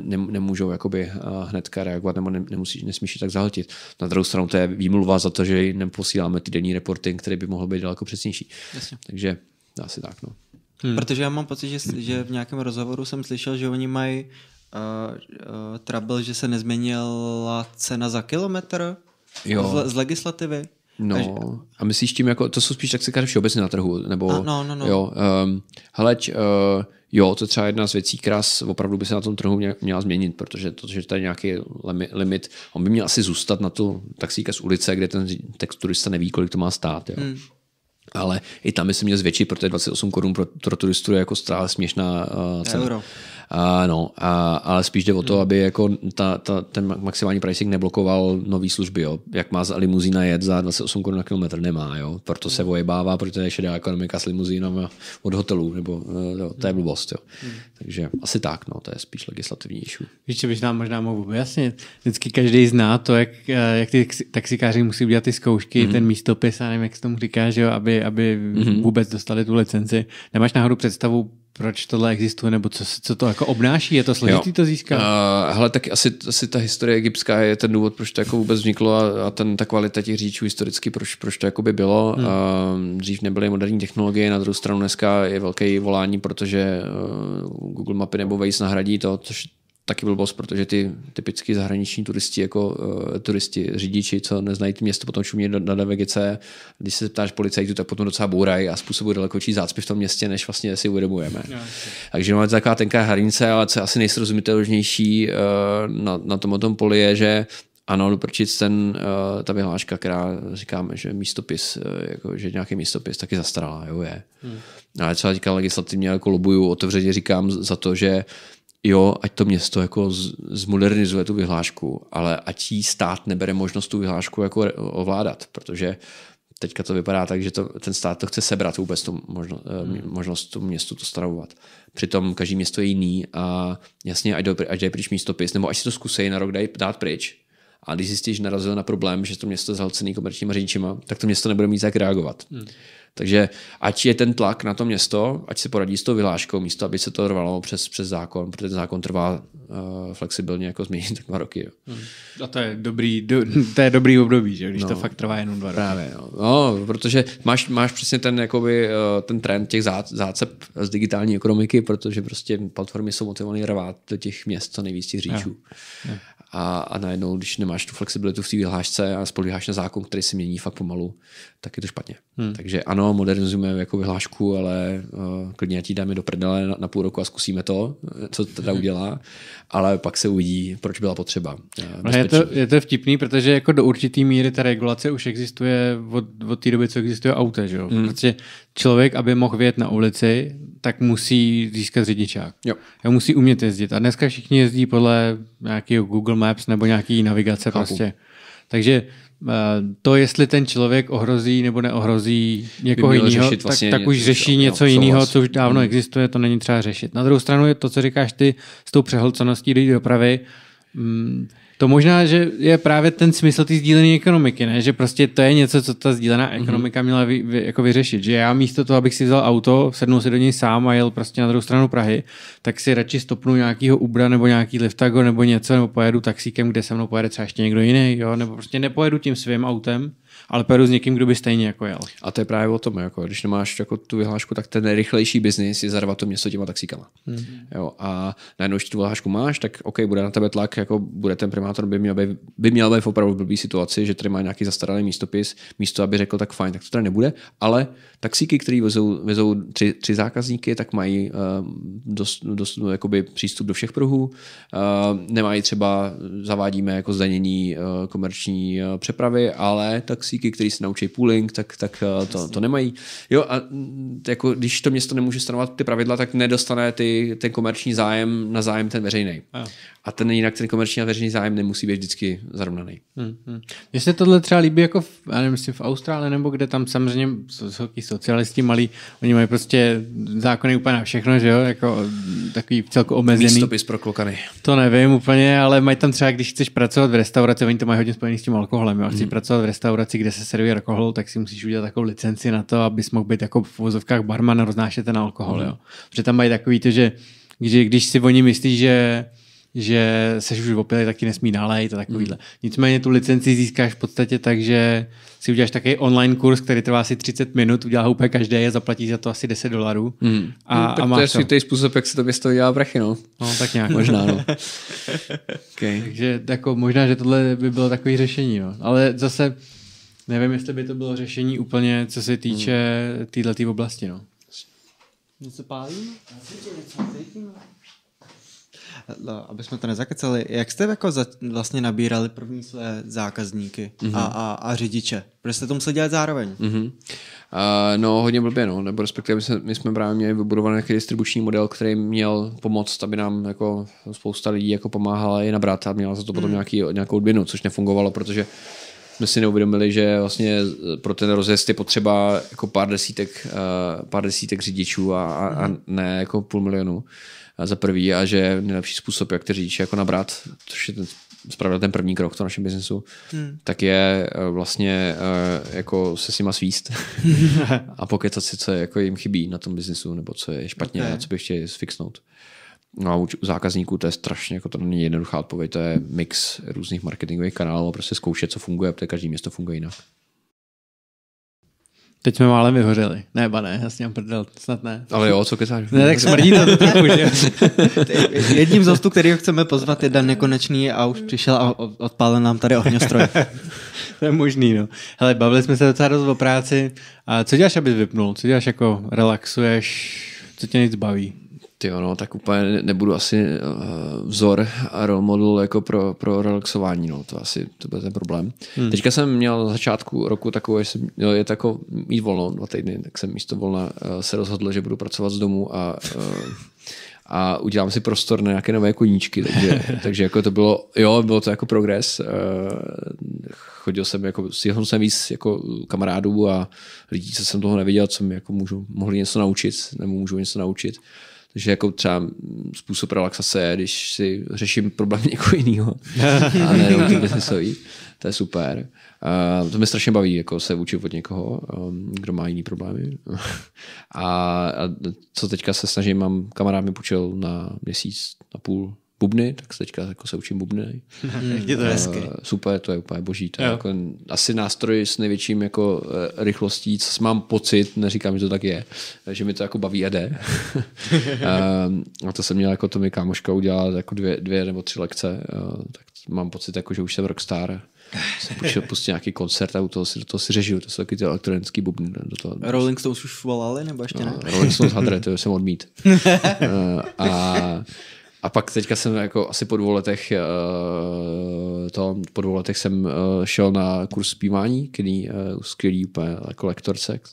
hmm. uh, nemůžou jakoby, uh, hnedka reagovat nebo ne, nemusí nesmíš, nesmíš tak zahltit. Na druhou stranu to je výmluva za to, že jim posíláme denní reporting, který by mohl být daleko přesnější. Jasně. Takže asi tak. No. Hmm. Protože já mám pocit, že, že v nějakém rozhovoru jsem slyšel, že oni mají uh, uh, trouble, že se nezměnila cena za kilometr jo. Z, z legislativy. No, Takže... a myslíš tím, jako, to jsou spíš tak se všeobecně na trhu, nebo, a, no, no, no. jo, um, ehm, heleč, uh, eh, jo, to je třeba jedna z věcí, která opravdu by se na tom trhu měla změnit, protože to, že tady nějaký limit, on by měl asi zůstat na tu taxíka z ulice, kde ten turista neví, kolik to má stát. Jo. Hmm. Ale i tam by se měl zvětšit, protože 28 korun pro, pro turistu je jako stále směšná uh, cena. Euro. A, no, a, ale spíš jde o to, hmm. aby jako ta, ta, ten maximální pricing neblokoval nové služby. Jo. Jak má limuzína jet za 28 korun na kilometr? Nemá, jo. proto se vojebává, hmm. protože je šedá ekonomika s limuzínama od hotelů, nebo eh, jo, to je hmm. blbost. Jo. Takže asi tak, no, to je spíš legislativní issue. Víš, co bych nám možná mohl objasnit? Vždycky každý zná to, jak, eh, jak ty taxikáři musí udělat ty zkoušky, mm-hmm. ten místopis, a nevím, jak se tomu říká, že jo, aby, aby mm-hmm. vůbec dostali tu licenci. Nemáš náhodou představu, proč tohle existuje, nebo co, co to jako obnáší, je to složitý jo. to získat? Uh, hele, tak asi, asi ta historie egyptská je ten důvod, proč to jako vůbec vzniklo a, a ten, ta kvalita těch říčů historicky, proč, proč to jako by bylo. Hmm. Uh, dřív nebyly moderní technologie, na druhou stranu dneska je velké volání, protože uh, Google mapy nebo Waze nahradí to, což taky blbost, protože ty typicky zahraniční turisti, jako uh, turisti, řidiči, co neznají ty město, potom čumí na, na DVGC, když se ptáš policajtu, tak potom docela bourají a způsobují větší zácpy v tom městě, než vlastně si uvědomujeme. No, Takže máme taková tenká hranice, ale co je asi nejsrozumitelnější uh, na, na tom, tom poli je, že ano, doprčit ten, uh, ta vyhláška, která říkáme, že místopis, uh, jako, že nějaký místopis taky zastaralá, jo je. Hmm. Ale třeba teďka legislativně jako lobuju otevřeně říkám za to, že jo, ať to město jako zmodernizuje tu vyhlášku, ale ať jí stát nebere možnost tu vyhlášku jako ovládat, protože teďka to vypadá tak, že to, ten stát to chce sebrat vůbec tu možno, eh, hmm. možnost tu městu to stravovat. Přitom každý město je jiný a jasně, ať, do, ať dají pryč místopis, nebo ať si to zkusí na rok dají dát pryč, a když zjistíš, že narazil na problém, že to město je zahlcený komerčníma řidičima, tak to město nebude mít jak reagovat. Hmm. Takže ať je ten tlak na to město, ať se poradí s tou vyhláškou, místo aby se to rvalo přes, přes zákon, protože ten zákon trvá uh, flexibilně jako změnit tak dva roky. Jo. Hmm. A to je dobrý, do, to je dobrý období, že? když no, to fakt trvá jenom dva roky. Právě, no. no protože máš, máš přesně ten, jakoby, eh, ten trend těch zá, zácep z digitální ekonomiky, protože prostě platformy jsou motivované rvát do těch měst co nejvíc těch říčů. Ja. Ja a, a najednou, když nemáš tu flexibilitu v té vyhlášce a spolíháš na zákon, který se mění fakt pomalu, tak je to špatně. Hmm. Takže ano, modernizujeme jako vyhlášku, ale uh, klidně ti dáme do prdele na, na půl roku a zkusíme to, co teda hmm. udělá, ale pak se uvidí, proč byla potřeba. Uh, no je, to, je to vtipný, protože jako do určitý míry ta regulace už existuje od, od té doby, co existuje auta, že Hmm. Protože člověk, aby mohl vědět na ulici, tak musí získat řidičák. Jo. musí umět jezdit. A dneska všichni jezdí podle nějakého Google Maps nebo nějaký navigace Chápu. prostě. Takže eh, to, jestli ten člověk ohrozí nebo neohrozí někoho jiného, tak, vlastně tak už řeší něco jiného, co už dávno hmm. existuje, to není třeba řešit. Na druhou stranu je to, co říkáš ty s tou přehlceností lidí dopravy. Mm, to možná, že je právě ten smysl té sdílené ekonomiky, ne? že prostě to je něco, co ta sdílená mhm. ekonomika měla vy, vy, jako vyřešit. Že já místo toho, abych si vzal auto, sednul si do něj sám a jel prostě na druhou stranu Prahy, tak si radši stopnu nějakýho Ubra nebo nějaký Liftago nebo něco, nebo pojedu taxíkem, kde se mnou pojede třeba ještě někdo jiný, jo? nebo prostě nepojedu tím svým autem, ale peru s někým, kdo by stejně jako jel. A to je právě o tom, jako, když nemáš jako tu vyhlášku, tak ten nejrychlejší biznis je zarvat to město těma taxíkama. Hmm. Jo, a najednou, když tu vyhlášku máš, tak OK, bude na tebe tlak, jako bude ten primátor, by měl být, by měl být v opravdu blbý situaci, že tady má nějaký zastaralý místopis, místo, aby řekl, tak fajn, tak to tady nebude, ale taxíky, které vezou, vezou tři, tři zákazníky, tak mají uh, dost, dost, jakoby přístup do všech pruhů, uh, nemají třeba, zavádíme jako zdanění uh, komerční uh, přepravy, ale taxíky týpky, kteří se naučí pooling, tak, tak eh, to, to nemají. Jo a mm, jako, když to město nemůže stanovat ty pravidla, tak nedostane ty, ten komerční zájem na zájem ten veřejný. A. a ten jinak ten komerční a veřejný zájem nemusí být vždycky zarovnaný. Hmm, hmm. se tohle třeba líbí jako v, já nevím, v Austrálii nebo kde tam samozřejmě jsou socialisti malí, oni mají prostě zákony úplně na všechno, že jo, jako mm, takový celku omezený. Místopis pro klokany. To nevím úplně, ale mají tam třeba, když chceš pracovat v restauraci, oni to mají hodně spojený s tím alkoholem, jo, chceš hmm. pracovat v restauraci, kde se servuje alkohol, tak si musíš udělat takovou licenci na to, abys mohl být jako v vozovkách barman a roznášet ten alkohol. Mm. Jo. Protože tam mají takový to, že když, když si oni myslí, že že seš už opilý, tak ti nesmí nalejt a takovýhle. Mm. Nicméně tu licenci získáš v podstatě tak, že si uděláš takový online kurz, který trvá asi 30 minut, udělá ho úplně každý a zaplatí za to asi 10 dolarů. Mm. A, no, tak a máš to je svítej způsob, jak se to město dělá brachy, no. No, tak nějak. možná, no. okay. Takže jako, možná, že tohle by bylo takové řešení, no. Ale zase nevím, jestli by to bylo řešení úplně, co se týče této hmm. tý oblasti, no. Něco pálím? No, aby jsme to nezakeceli, jak jste jako za, vlastně nabírali první své zákazníky mm-hmm. a, mhm. a, a řidiče? Proč jste to museli dělat zároveň? Mm-hmm. Uh, no, hodně blbě, no. Nebo respektive my jsme, my jsme právě měli vybudovaný nějaký distribuční model, který měl pomoct, aby nám jako spousta lidí jako pomáhala je nabrat a měla za to potom mm. nějaký, nějakou odměnu, což nefungovalo, protože jsme si neuvědomili, že vlastně eh, pro ten rozjezd je potřeba jako pár desítek, eh, pár desítek řidičů a, a, mhm. ne jako půl milionu eh, za prvý a že nejlepší způsob, jak ty řidiče jako nabrat, což je ten zpravda ten první krok v tom našem biznesu, hmm. tak je vlastně jako se s nima svíst a pokecat si, co je, jako jim chybí na tom biznesu, nebo co je špatně okay. a co by chtěli fixnout. No a u zákazníků to je strašně, jako to není jednoduchá odpověď, to je mix různých marketingových kanálů, prostě zkoušet, co funguje, protože každý město funguje jinak. Teď jsme málem vyhořeli. Ne, ba ne, ním prdel, snad ne. Ale jo, co kecáš? Ne, tak smrdí to trochu, že? Jedním z hostů, kterého chceme pozvat, je Dan Nekonečný a už přišel a odpálil nám tady ohňostroj. to je možný, no. Hele, bavili jsme se docela dost o práci. A co děláš, abys vypnul? Co děláš, jako relaxuješ? Co tě nic baví? Ty prostě, no, tak úplně nebudu asi eh, vzor a role model jako pro, pro relaxování, no, to asi to byl ten problém. Hmm. Teďka jsem měl na začátku roku takovou, že jsem měl je jako mít volno dva týdny, tak jsem místo volna eh, se rozhodl, že budu pracovat z domu a eh, a udělám si prostor na nějaké nové koníčky, takže, takže jako to bylo, jo, bylo to jako progres, chodil jsem, jako, stihl jsem víc jako kamarádů a lidí, co jsem toho neviděl, co mi jako můžu, mohli něco naučit, nebo můžu něco naučit. Takže jako třeba způsob relaxace je, když si řeším problém někoho jiného a nejenom ty biznesový. To je super. A to mě strašně baví, jako se učit od někoho, um, kdo má jiný problémy. a, a co teďka se snažím, mám kamarád mi půjčil na měsíc, na půl bubny, tak se teďka jako se učím bubny. je to eh, hezky. Super, to je úplně boží. To jako, asi nástroj s největším jako eh, rychlostí, co mám pocit, neříkám, že to tak je, že mi to jako baví a jde. Eh, a to jsem měl jako to mi kámoška udělat jako dvě, dvě nebo tři lekce, tak mám pocit, jako, že už jsem rockstar jsem Pustil prostě nějaký koncert a u toho si, do toho si řežil. To jsou taky ty elektronické bubny. Do toho. Rolling Stones už volali nebo ještě no, ne? No, Rolling Stones hadre, to jsem odmít. a a pak teďka jsem jako asi po dvou letech, eh, to, po dvou letech jsem eh, šel na kurz zpívání, který eh, skvělý úplně sex. Jako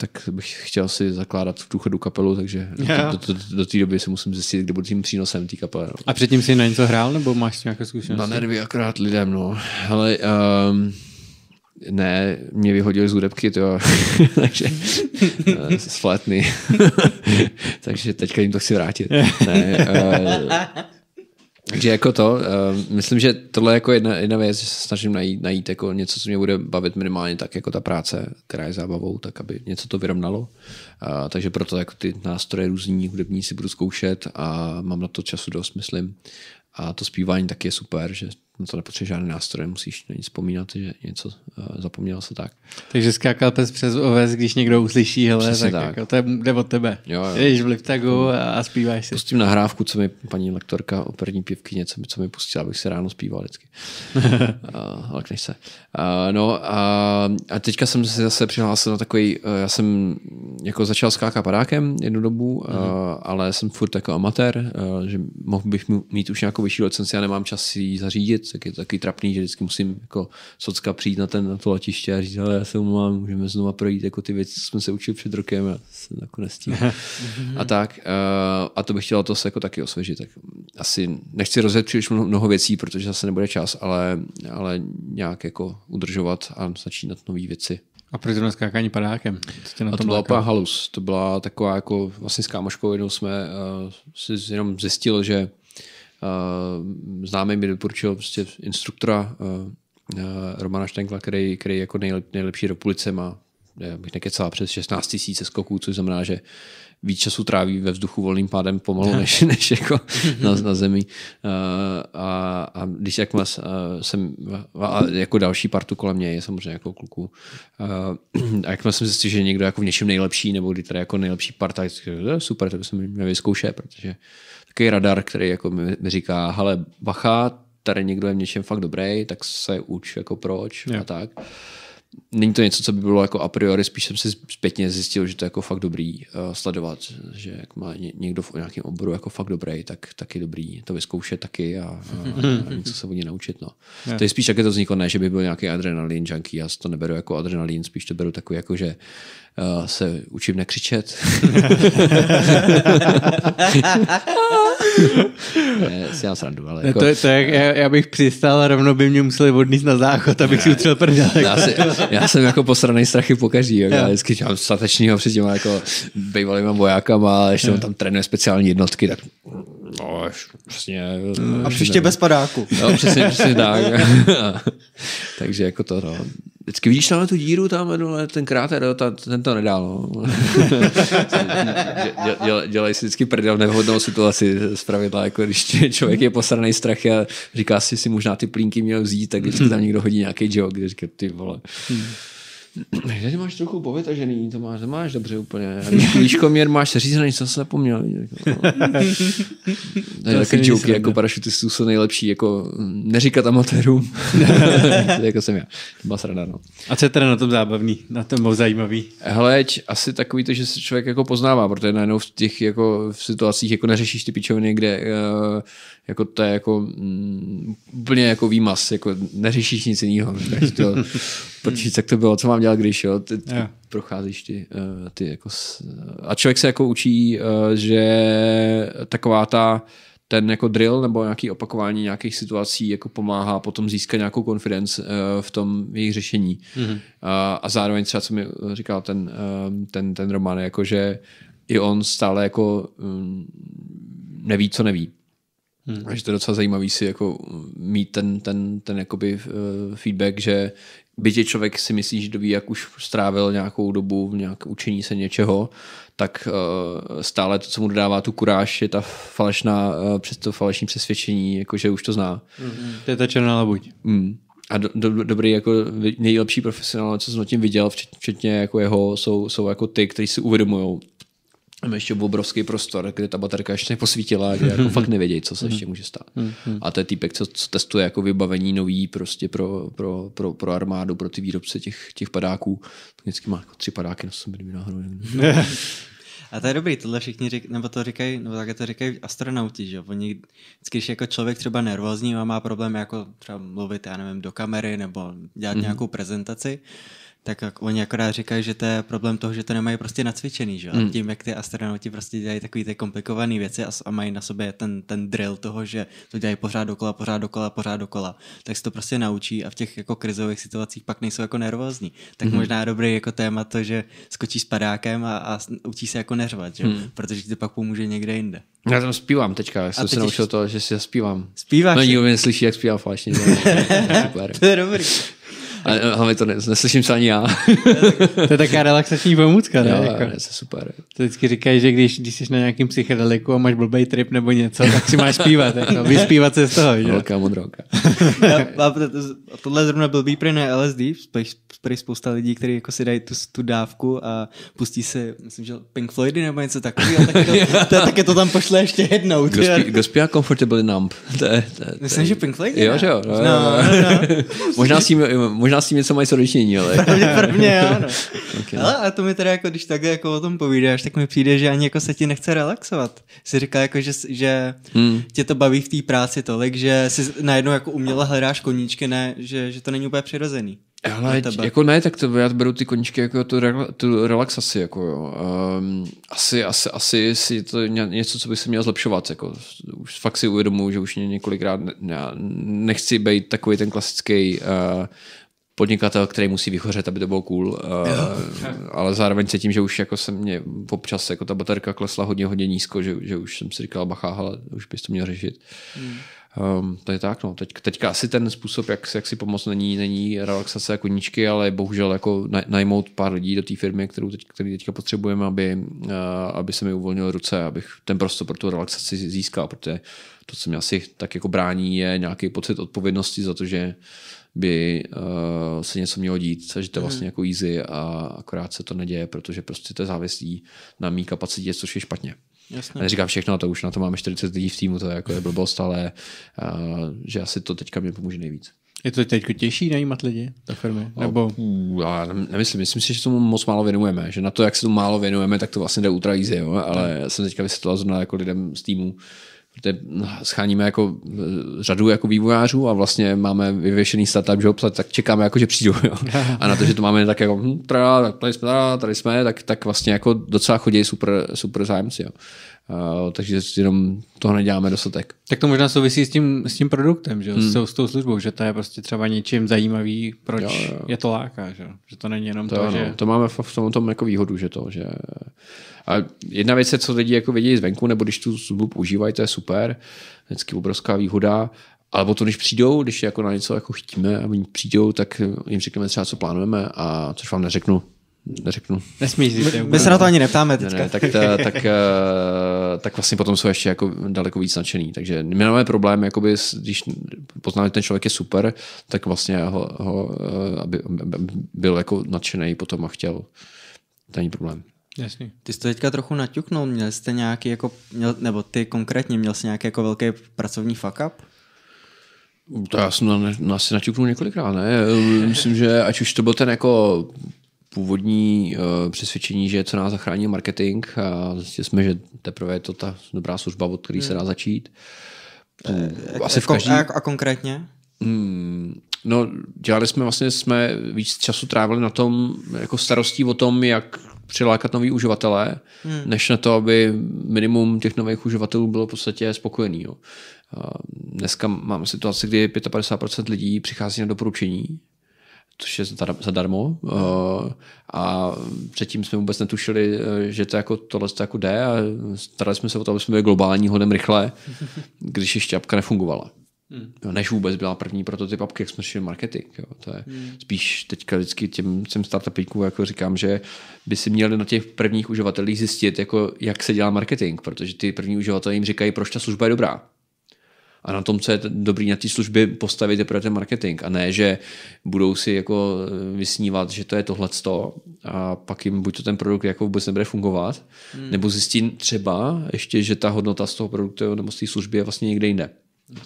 tak bych chtěl si zakládat v důchodu kapelu, takže yeah. do, do, do, do té doby si musím zjistit, kde budu tím přínosem té kapely. No. A předtím jsi na něco hrál, nebo máš nějaké zkušenosti? Na nervy akorát lidem, no. Ale um, ehm, ne, mě vyhodili z hudebky, to takže spletný. Eh, takže teďka jim to chci vrátit. ne, uh, takže jako to, uh, myslím, že tohle je jako jedna, jedna věc, že se snažím najít, najít jako něco, co mě bude bavit minimálně tak jako ta práce, která je zábavou, tak aby něco to vyrovnalo. Uh, takže proto jako ty nástroje různí hudební si budu zkoušet a mám na to času dost, myslím. A to zpívání taky je super, že na to nepotřebuje žádný nástroj, musíš na nic vzpomínat, že něco eh, zapomněl se tak. Takže skákal pes přes oves, když někdo uslyší, hele, tak, tak. Jako, to je, jde od tebe. Jo, jo. Jdeš v Liptagu jako- a, a zpíváš si. Pustím nahrávku, co mi paní lektorka operní pivky něco, co mi pustila, abych se ráno zpíval vždycky. uh, eh, ale se. Uh, no uh, a teďka jsem se zase přihlásil na takový, uh, já jsem jako začal skákat padákem jednu dobu, uh, uh-huh. ale jsem furt jako amatér, uh, že mohl bych mít už nějakou vyšší licenci, já nemám čas si ji zařídit, tak je to takový trapný, že vždycky musím jako socka přijít na, ten, na to letiště a říct, ale já se umám, můžeme znova projít jako ty věci, co jsme se učili před rokem a se nakonec a tak. Eh, a to bych chtěl to se jako taky osvěžit. Tak asi nechci rozjet příliš mnoho věcí, protože zase nebude čas, ale, ale nějak jako udržovat a začínat nové věci. A proč zrovna skákání padákem? Co tě na a to byla úplně halus. To byla taková jako vlastně s kámoškou jednou jsme uh, si jenom zjistil, že Eh, známý mi doporučil prostě instruktora eh, eh, Romana Štenkla, který, který jako nejlepší do pulice má bych nekecal, přes 16 tisíce skoků, což znamená, že víc času tráví ve vzduchu volným pádem pomalu, než, než jako na, na zemi. A, a když jak mas, jsem, a jako další partu kolem mě je samozřejmě jako kluku. A jak jsem zjistil, že někdo jako v něčem nejlepší, nebo kdy tady jako nejlepší parta, super, to se mě vyzkoušel, protože takový radar, který jako mi, mi říká, hele, bacha, tady někdo je v něčem fakt dobrý, tak se uč jako proč yeah. a tak. Není to něco, co by bylo jako a priori, spíš jsem si zpětně zjistil, že to je jako fakt dobrý uh, sledovat, že jak má někdo v nějakém oboru jako fakt dobrý, tak taky dobrý to vyzkoušet taky a, a, a něco se o ně naučit. No. Yeah. To je spíš také to vzniklo, ne, že by byl nějaký adrenalin junkie, já to neberu jako adrenalin, spíš to beru takový jako, že uh, se učím nekřičet. ne, si já srandu, ale jako... to, je, to je, já, já, bych přistál a rovno by mě museli odníst na záchod, abych si utřel prdel. Já, jako. si, já, jsem jako posranej strachy pokaží. Jako, já. vždycky mám statečního před těma jako bývalýma vojákama, ale ještě tam trénuje speciální jednotky, tak No, přesně. Mm. a příště bez padáku. No, přesně, přesně tak. Takže jako to, no. Vždycky vidíš tam tu díru tam, no, ten kráter, ta, ten, ten to nedal. No. děl, děl, dělají si vždycky prdel nevhodnou situaci z pravidla, jako když člověk je posraný strach a říká si, si možná ty plínky měl vzít, tak vždycky tam někdo hodí nějaký joke, když říká, ty vole. Hmm. Že ty máš trochu povytažený, to máš, to máš dobře úplně. A když výškoměr máš seřízený, co se zapomněl. Jako, no. to je taky joke, jako parašutistů jsou nejlepší, jako neříkat amatérům. jako jsem já. To byla sranda, no. A co je teda na tom zábavný, na tom zajímavý? Hele, asi takový to, že se člověk jako poznává, protože najednou v těch jako v situacích jako neřešíš ty pičoviny, kde uh, jako to je jako mm, úplně jako výmaz, jako neřešíš nic jiného. Protože tak to bylo, co mám dělat, když jo, ty, ty yeah. procházíš ty, eh, ty jako... A člověk se jako učí, eh, že taková ta ten jako drill nebo nějaký opakování nějakých situací jako pomáhá potom získat nějakou konfidenc uh, v tom jejich řešení. Mm-hmm. Uh, a zároveň třeba, co mi říkal ten, uh, ten, ten Roman, jako že i on stále jako um, neví, co neví. Hmm. že to je docela zajímavý si jako mít ten, ten, ten jakoby feedback, že byť je člověk si myslí, že doví, jak už strávil nějakou dobu v nějak učení se něčeho, tak eh, stále to, co mu dodává tu kuráž, je ta falešná, eh, přes to falešní přesvědčení, jakože už to zná. Mm-hmm. To je ta černá labuť. Mm. A do, do, dobrý, jako nejlepší profesionál, co jsem zatím viděl, včetně, včetně jako jeho, jsou, jsou jako ty, kteří si uvědomují, Mám ještě obrovský prostor, kde ta baterka ještě neposvítila, kde jako fakt nevědějí, co se ještě může stát. Mhm. A to je týpek, co, co testuje jako vybavení nový prostě pro, pro, pro, pro armádu, pro ty výrobce těch, těch padáků. To Vždycky má jako tři padáky na sobě, kdyby náhodou. A to je dobrý, tohle všichni řík, nebo to říkají, nebo také to říkají astronauti, že Oni, když jako člověk třeba nervózní a má problém jako třeba mluvit, já nevím, do kamery nebo dělat mm-hmm. nějakou prezentaci, tak jak oni akorát říkají, že to je problém toho, že to nemají prostě nacvičený, že? A mm. tím, jak ty astronauti prostě dělají takové ty komplikované věci a, a, mají na sobě ten, ten drill toho, že to dělají pořád dokola, pořád dokola, pořád dokola, tak se to prostě naučí a v těch jako krizových situacích pak nejsou jako nervózní. Tak mm. možná dobrý jako téma to, že skočí s padákem a, a učí se jako neřvat, že? Mm. Protože ti to pak pomůže někde jinde. Já tam zpívám teďka, já jsem se naučil jsi... to, že si zpívám. Zpíváš? No, nikdo mě slyší, jak zpívám falešně. Super. to je dobrý. A, hlavně to ne, neslyším se ani já. to je taková relaxační pomůcka, ne? Jo, jako. ne, to je super. To vždycky říkají, že když, když jsi na nějakým psychedeliku a máš blbý trip nebo něco, tak si máš zpívat, jako, vyspívat se z toho, že? Velká modroka. a, tohle zrovna byl prý na LSD, prý spousta lidí, kteří jako si dají tu, tu dávku a pustí se, myslím, že Pink Floydy nebo něco takového, tak, to, to, tak je to tam pošle ještě jednou. Kdo spí, spí Comfortably Numb? Myslím, že Pink Floyd? Jo, že no, no, jo. No, no, no. možná s tím, možná s tím něco mají sročení, ale... Pravděpodobně, ano. okay. Ale a to mi teda jako, když takhle jako o tom povídáš, tak mi přijde, že ani jako se ti nechce relaxovat. Jsi říkal jako, že, že hmm. tě to baví v té práci tolik, že jsi najednou jako uměle hledáš koníčky, ne, že, že to není úplně přirozený. Ale jako ne, tak to, já beru ty koničky jako tu, re, tu relaxaci, jako jo. Um, asi, asi, asi si to něco, co bych se měl zlepšovat, jako už fakt si uvědomuji, že už mě několikrát ne, nechci být takový ten klasický uh, podnikatel, který musí vyhořet, aby to bylo cool. Uh, ale zároveň se tím, že už jako se mě občas jako ta baterka klesla hodně, hodně nízko, že, že už jsem si říkal, bacha, ale už bys to měl řešit. Hmm. Um, to je tak, no. Teď, teďka asi ten způsob, jak, jak si pomoct, není, není relaxace a koníčky, ale bohužel jako na, najmout pár lidí do té firmy, kterou teď, který teďka potřebujeme, aby, uh, aby se mi uvolnil ruce, abych ten prostor pro tu relaxaci získal, protože to, co mě asi tak jako brání, je nějaký pocit odpovědnosti za to, že by uh, se něco mělo dít, že to je vlastně mhm. jako easy a akorát se to neděje, protože prostě to je závislí na mý kapacitě, což je špatně. Jasně. Neříkám všechno, to už na to máme 40 lidí v týmu, to je jako je blbost, ale uh, že asi to teďka mě pomůže nejvíc. Je to teď těžší najímat lidi do firmy? Nebo... já nemyslím, myslím si, že tomu moc málo věnujeme. Že na to, jak se tomu málo věnujeme, tak to vlastně jde ultra easy, jo? ale tak. jsem teďka vysvětlal zrovna jako lidem z týmu, scháníme jako eh, řadu jako vývojářů a vlastně máme vyvěšený startup jobs, tak čekáme jako, že přijdou. Jo. A na to, že to máme tak jako, hm, tady jsme, tady jsme, tak, tak vlastně jako docela chodí super, super zájemci. Jo. Uh, takže jenom toho neděláme dostatek. Tak to možná souvisí s tím, s tím produktem, že? Hmm. S, s tou službou, že to je prostě třeba něčím zajímavý, proč jo, jo. je to láká, že? že to není jenom to, to že... To máme v tom, tom jako výhodu, že to, že... A jedna věc je, co lidi jako vědí zvenku, nebo když tu službu používají, to je super, vždycky obrovská výhoda, alebo to, když přijdou, když jako na něco jako chtíme a oni přijdou, tak jim řekneme třeba, co plánujeme a což vám neřeknu neřeknu. Nesmíš říct. My, my se na to ani neptáme teďka. Ne, ne, tak, ta, eh, tak, uh, tak vlastně potom jsou ještě jako daleko víc nadšený. Takže my máme problém, jakoby, když poznáme, že ten člověk je super, tak vlastně ho, ho eh, aby, aby byl jako nadšený potom a chtěl. To není problém. Jasný. Ty jsi to teďka trochu naťuknul, měl jste nějaký jako, měl, nebo ty konkrétně, měl jsi nějaký jako velký pracovní fuck up? To já jsem na, na, asi naťuknul několikrát, ne? Myslím, že ať už to byl ten jako původní eh, přesvědčení, že co nás zachrání marketing a zjistili jsme, že teprve je to ta dobrá služba, od které hmm. se dá začít. Eh, eh, asi v každý... A konkrétně? Hmm, no, dělali jsme vlastně, jsme víc času trávili na tom, jako starostí o tom, jak přilákat nový uživatele, hmm. než na to, aby minimum těch nových uživatelů bylo v podstatě spokojený. Jo. Dneska máme situaci, kdy 55% lidí přichází na doporučení což je zadarmo. Eh, a předtím jsme vůbec netušili, eh, že to jako tohle to jako jde a starali jsme se o to, aby jsme byli globální hodem rychle, když ještě apka nefungovala. Hmm. než vůbec byla první prototyp apky, jak jsme řešili marketing. Jo. To je hmm. spíš teďka vždycky těm, těm startupíkům jako říkám, že by si měli na těch prvních uživatelích zjistit, jako, jak se dělá marketing, protože ty první uživatelé jim říkají, proč ta služba je dobrá a na tom, co je dobrý na té služby, postavit pro ten marketing a ne, že budou si jako eh, vysnívat, že to je tohleto a pak jim buď to ten produkt jako vůbec nebude fungovat, hmm. nebo zjistí třeba ještě, že ta hodnota z toho produktu nebo z té služby je vlastně někde jinde.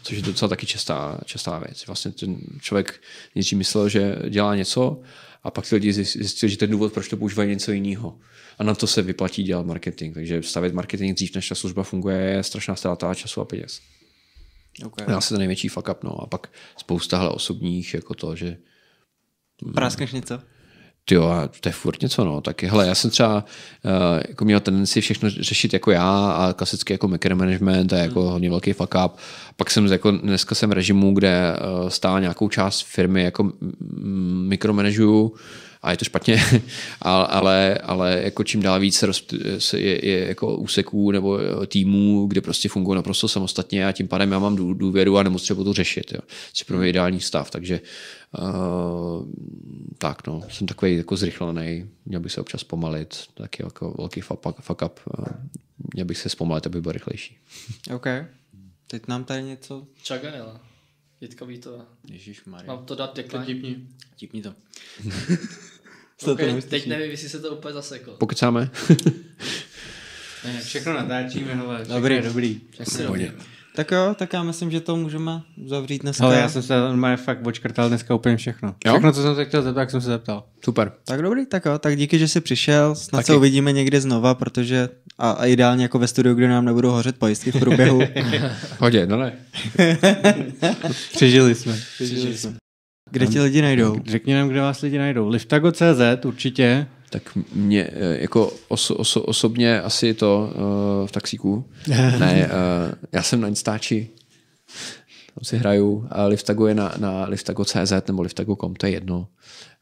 Což je docela taky častá, častá věc. Vlastně ten člověk něčím myslel, že dělá něco a pak ty lidi zjistili, že ten důvod, proč to používají, něco jiného. A na to se vyplatí dělat marketing. Takže stavět marketing dřív, než ta služba funguje, je strašná ztráta času a peněz. Okay. Já se to největší fuck up, no. A pak spousta hle osobních, jako to, že... Práskneš něco? Ty jo, to je furt něco, no. tak hele, já jsem třeba uh, jako měl tendenci všechno řešit jako já a klasicky jako management, a jako hodně velký fuck up. Pak jsem jako, dneska jsem v režimu, kde uh, stále nějakou část firmy jako mikromanažuju a je to špatně, ale, ale jako čím dál víc se je, je jako úseků nebo e, týmů, kde prostě fungují naprosto samostatně a tím pádem já mám důvěru a nemusím to řešit. Jo. Což pro mě ideální stav, takže uh, tak no, jsem takový jako zrychlený, měl bych se občas pomalit, taky jako velký fuck up, e, měl bych se zpomalit, aby byl rychlejší. OK, teď nám tady něco... Čaganila. Jitka ví to. Ježíš Mám to dát jako Tipni. Tipni to. Snad okay, to teď nevím, jestli se to úplně zaseklo. Pokecáme. všechno natáčíme, hele. Všechno dobrý, je dobrý. Všechno tak jo, tak já myslím, že to můžeme zavřít dneska. Ale já jsem se normálně fakt očkrtal dneska úplně všechno. Jo? Všechno, co jsem se chtěl zeptat, jsem se zeptal. Super. Tak dobrý, tak jo, tak díky, že jsi přišel. Snad Taky. se uvidíme někde znova, protože a, a ideálně jako ve studiu, kde nám nebudou hořet pojistky v průběhu. Hodě, no ne. Přežili jsme. Přežili, Přežili jsme. jsme. Kde ti lidi najdou? Řekni nám, kde vás lidi najdou. Liftago.cz určitě. Tak mě eh, jako oso, oso, osobně asi to uh, v taxíku. ne, uh, já jsem na Instači. Tam si hraju. A Liftago je na, na liftago.cz nebo liftago.com, to je jedno.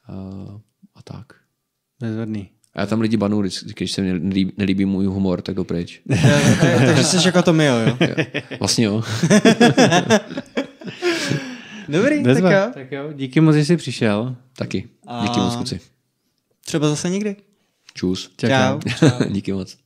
Uh, a tak. Nezvedný. A já tam lidi banu, když se mi nelíbí, nelíbí můj humor, tak jdu pryč. Takže jsi jako to my, jo? Vlastně jo. Dobrý, tak jo. tak jo. Díky moc, že jsi přišel. Taky. A... Díky moc, kluci. Třeba zase někdy. Čus. Čau. Čau. Díky moc.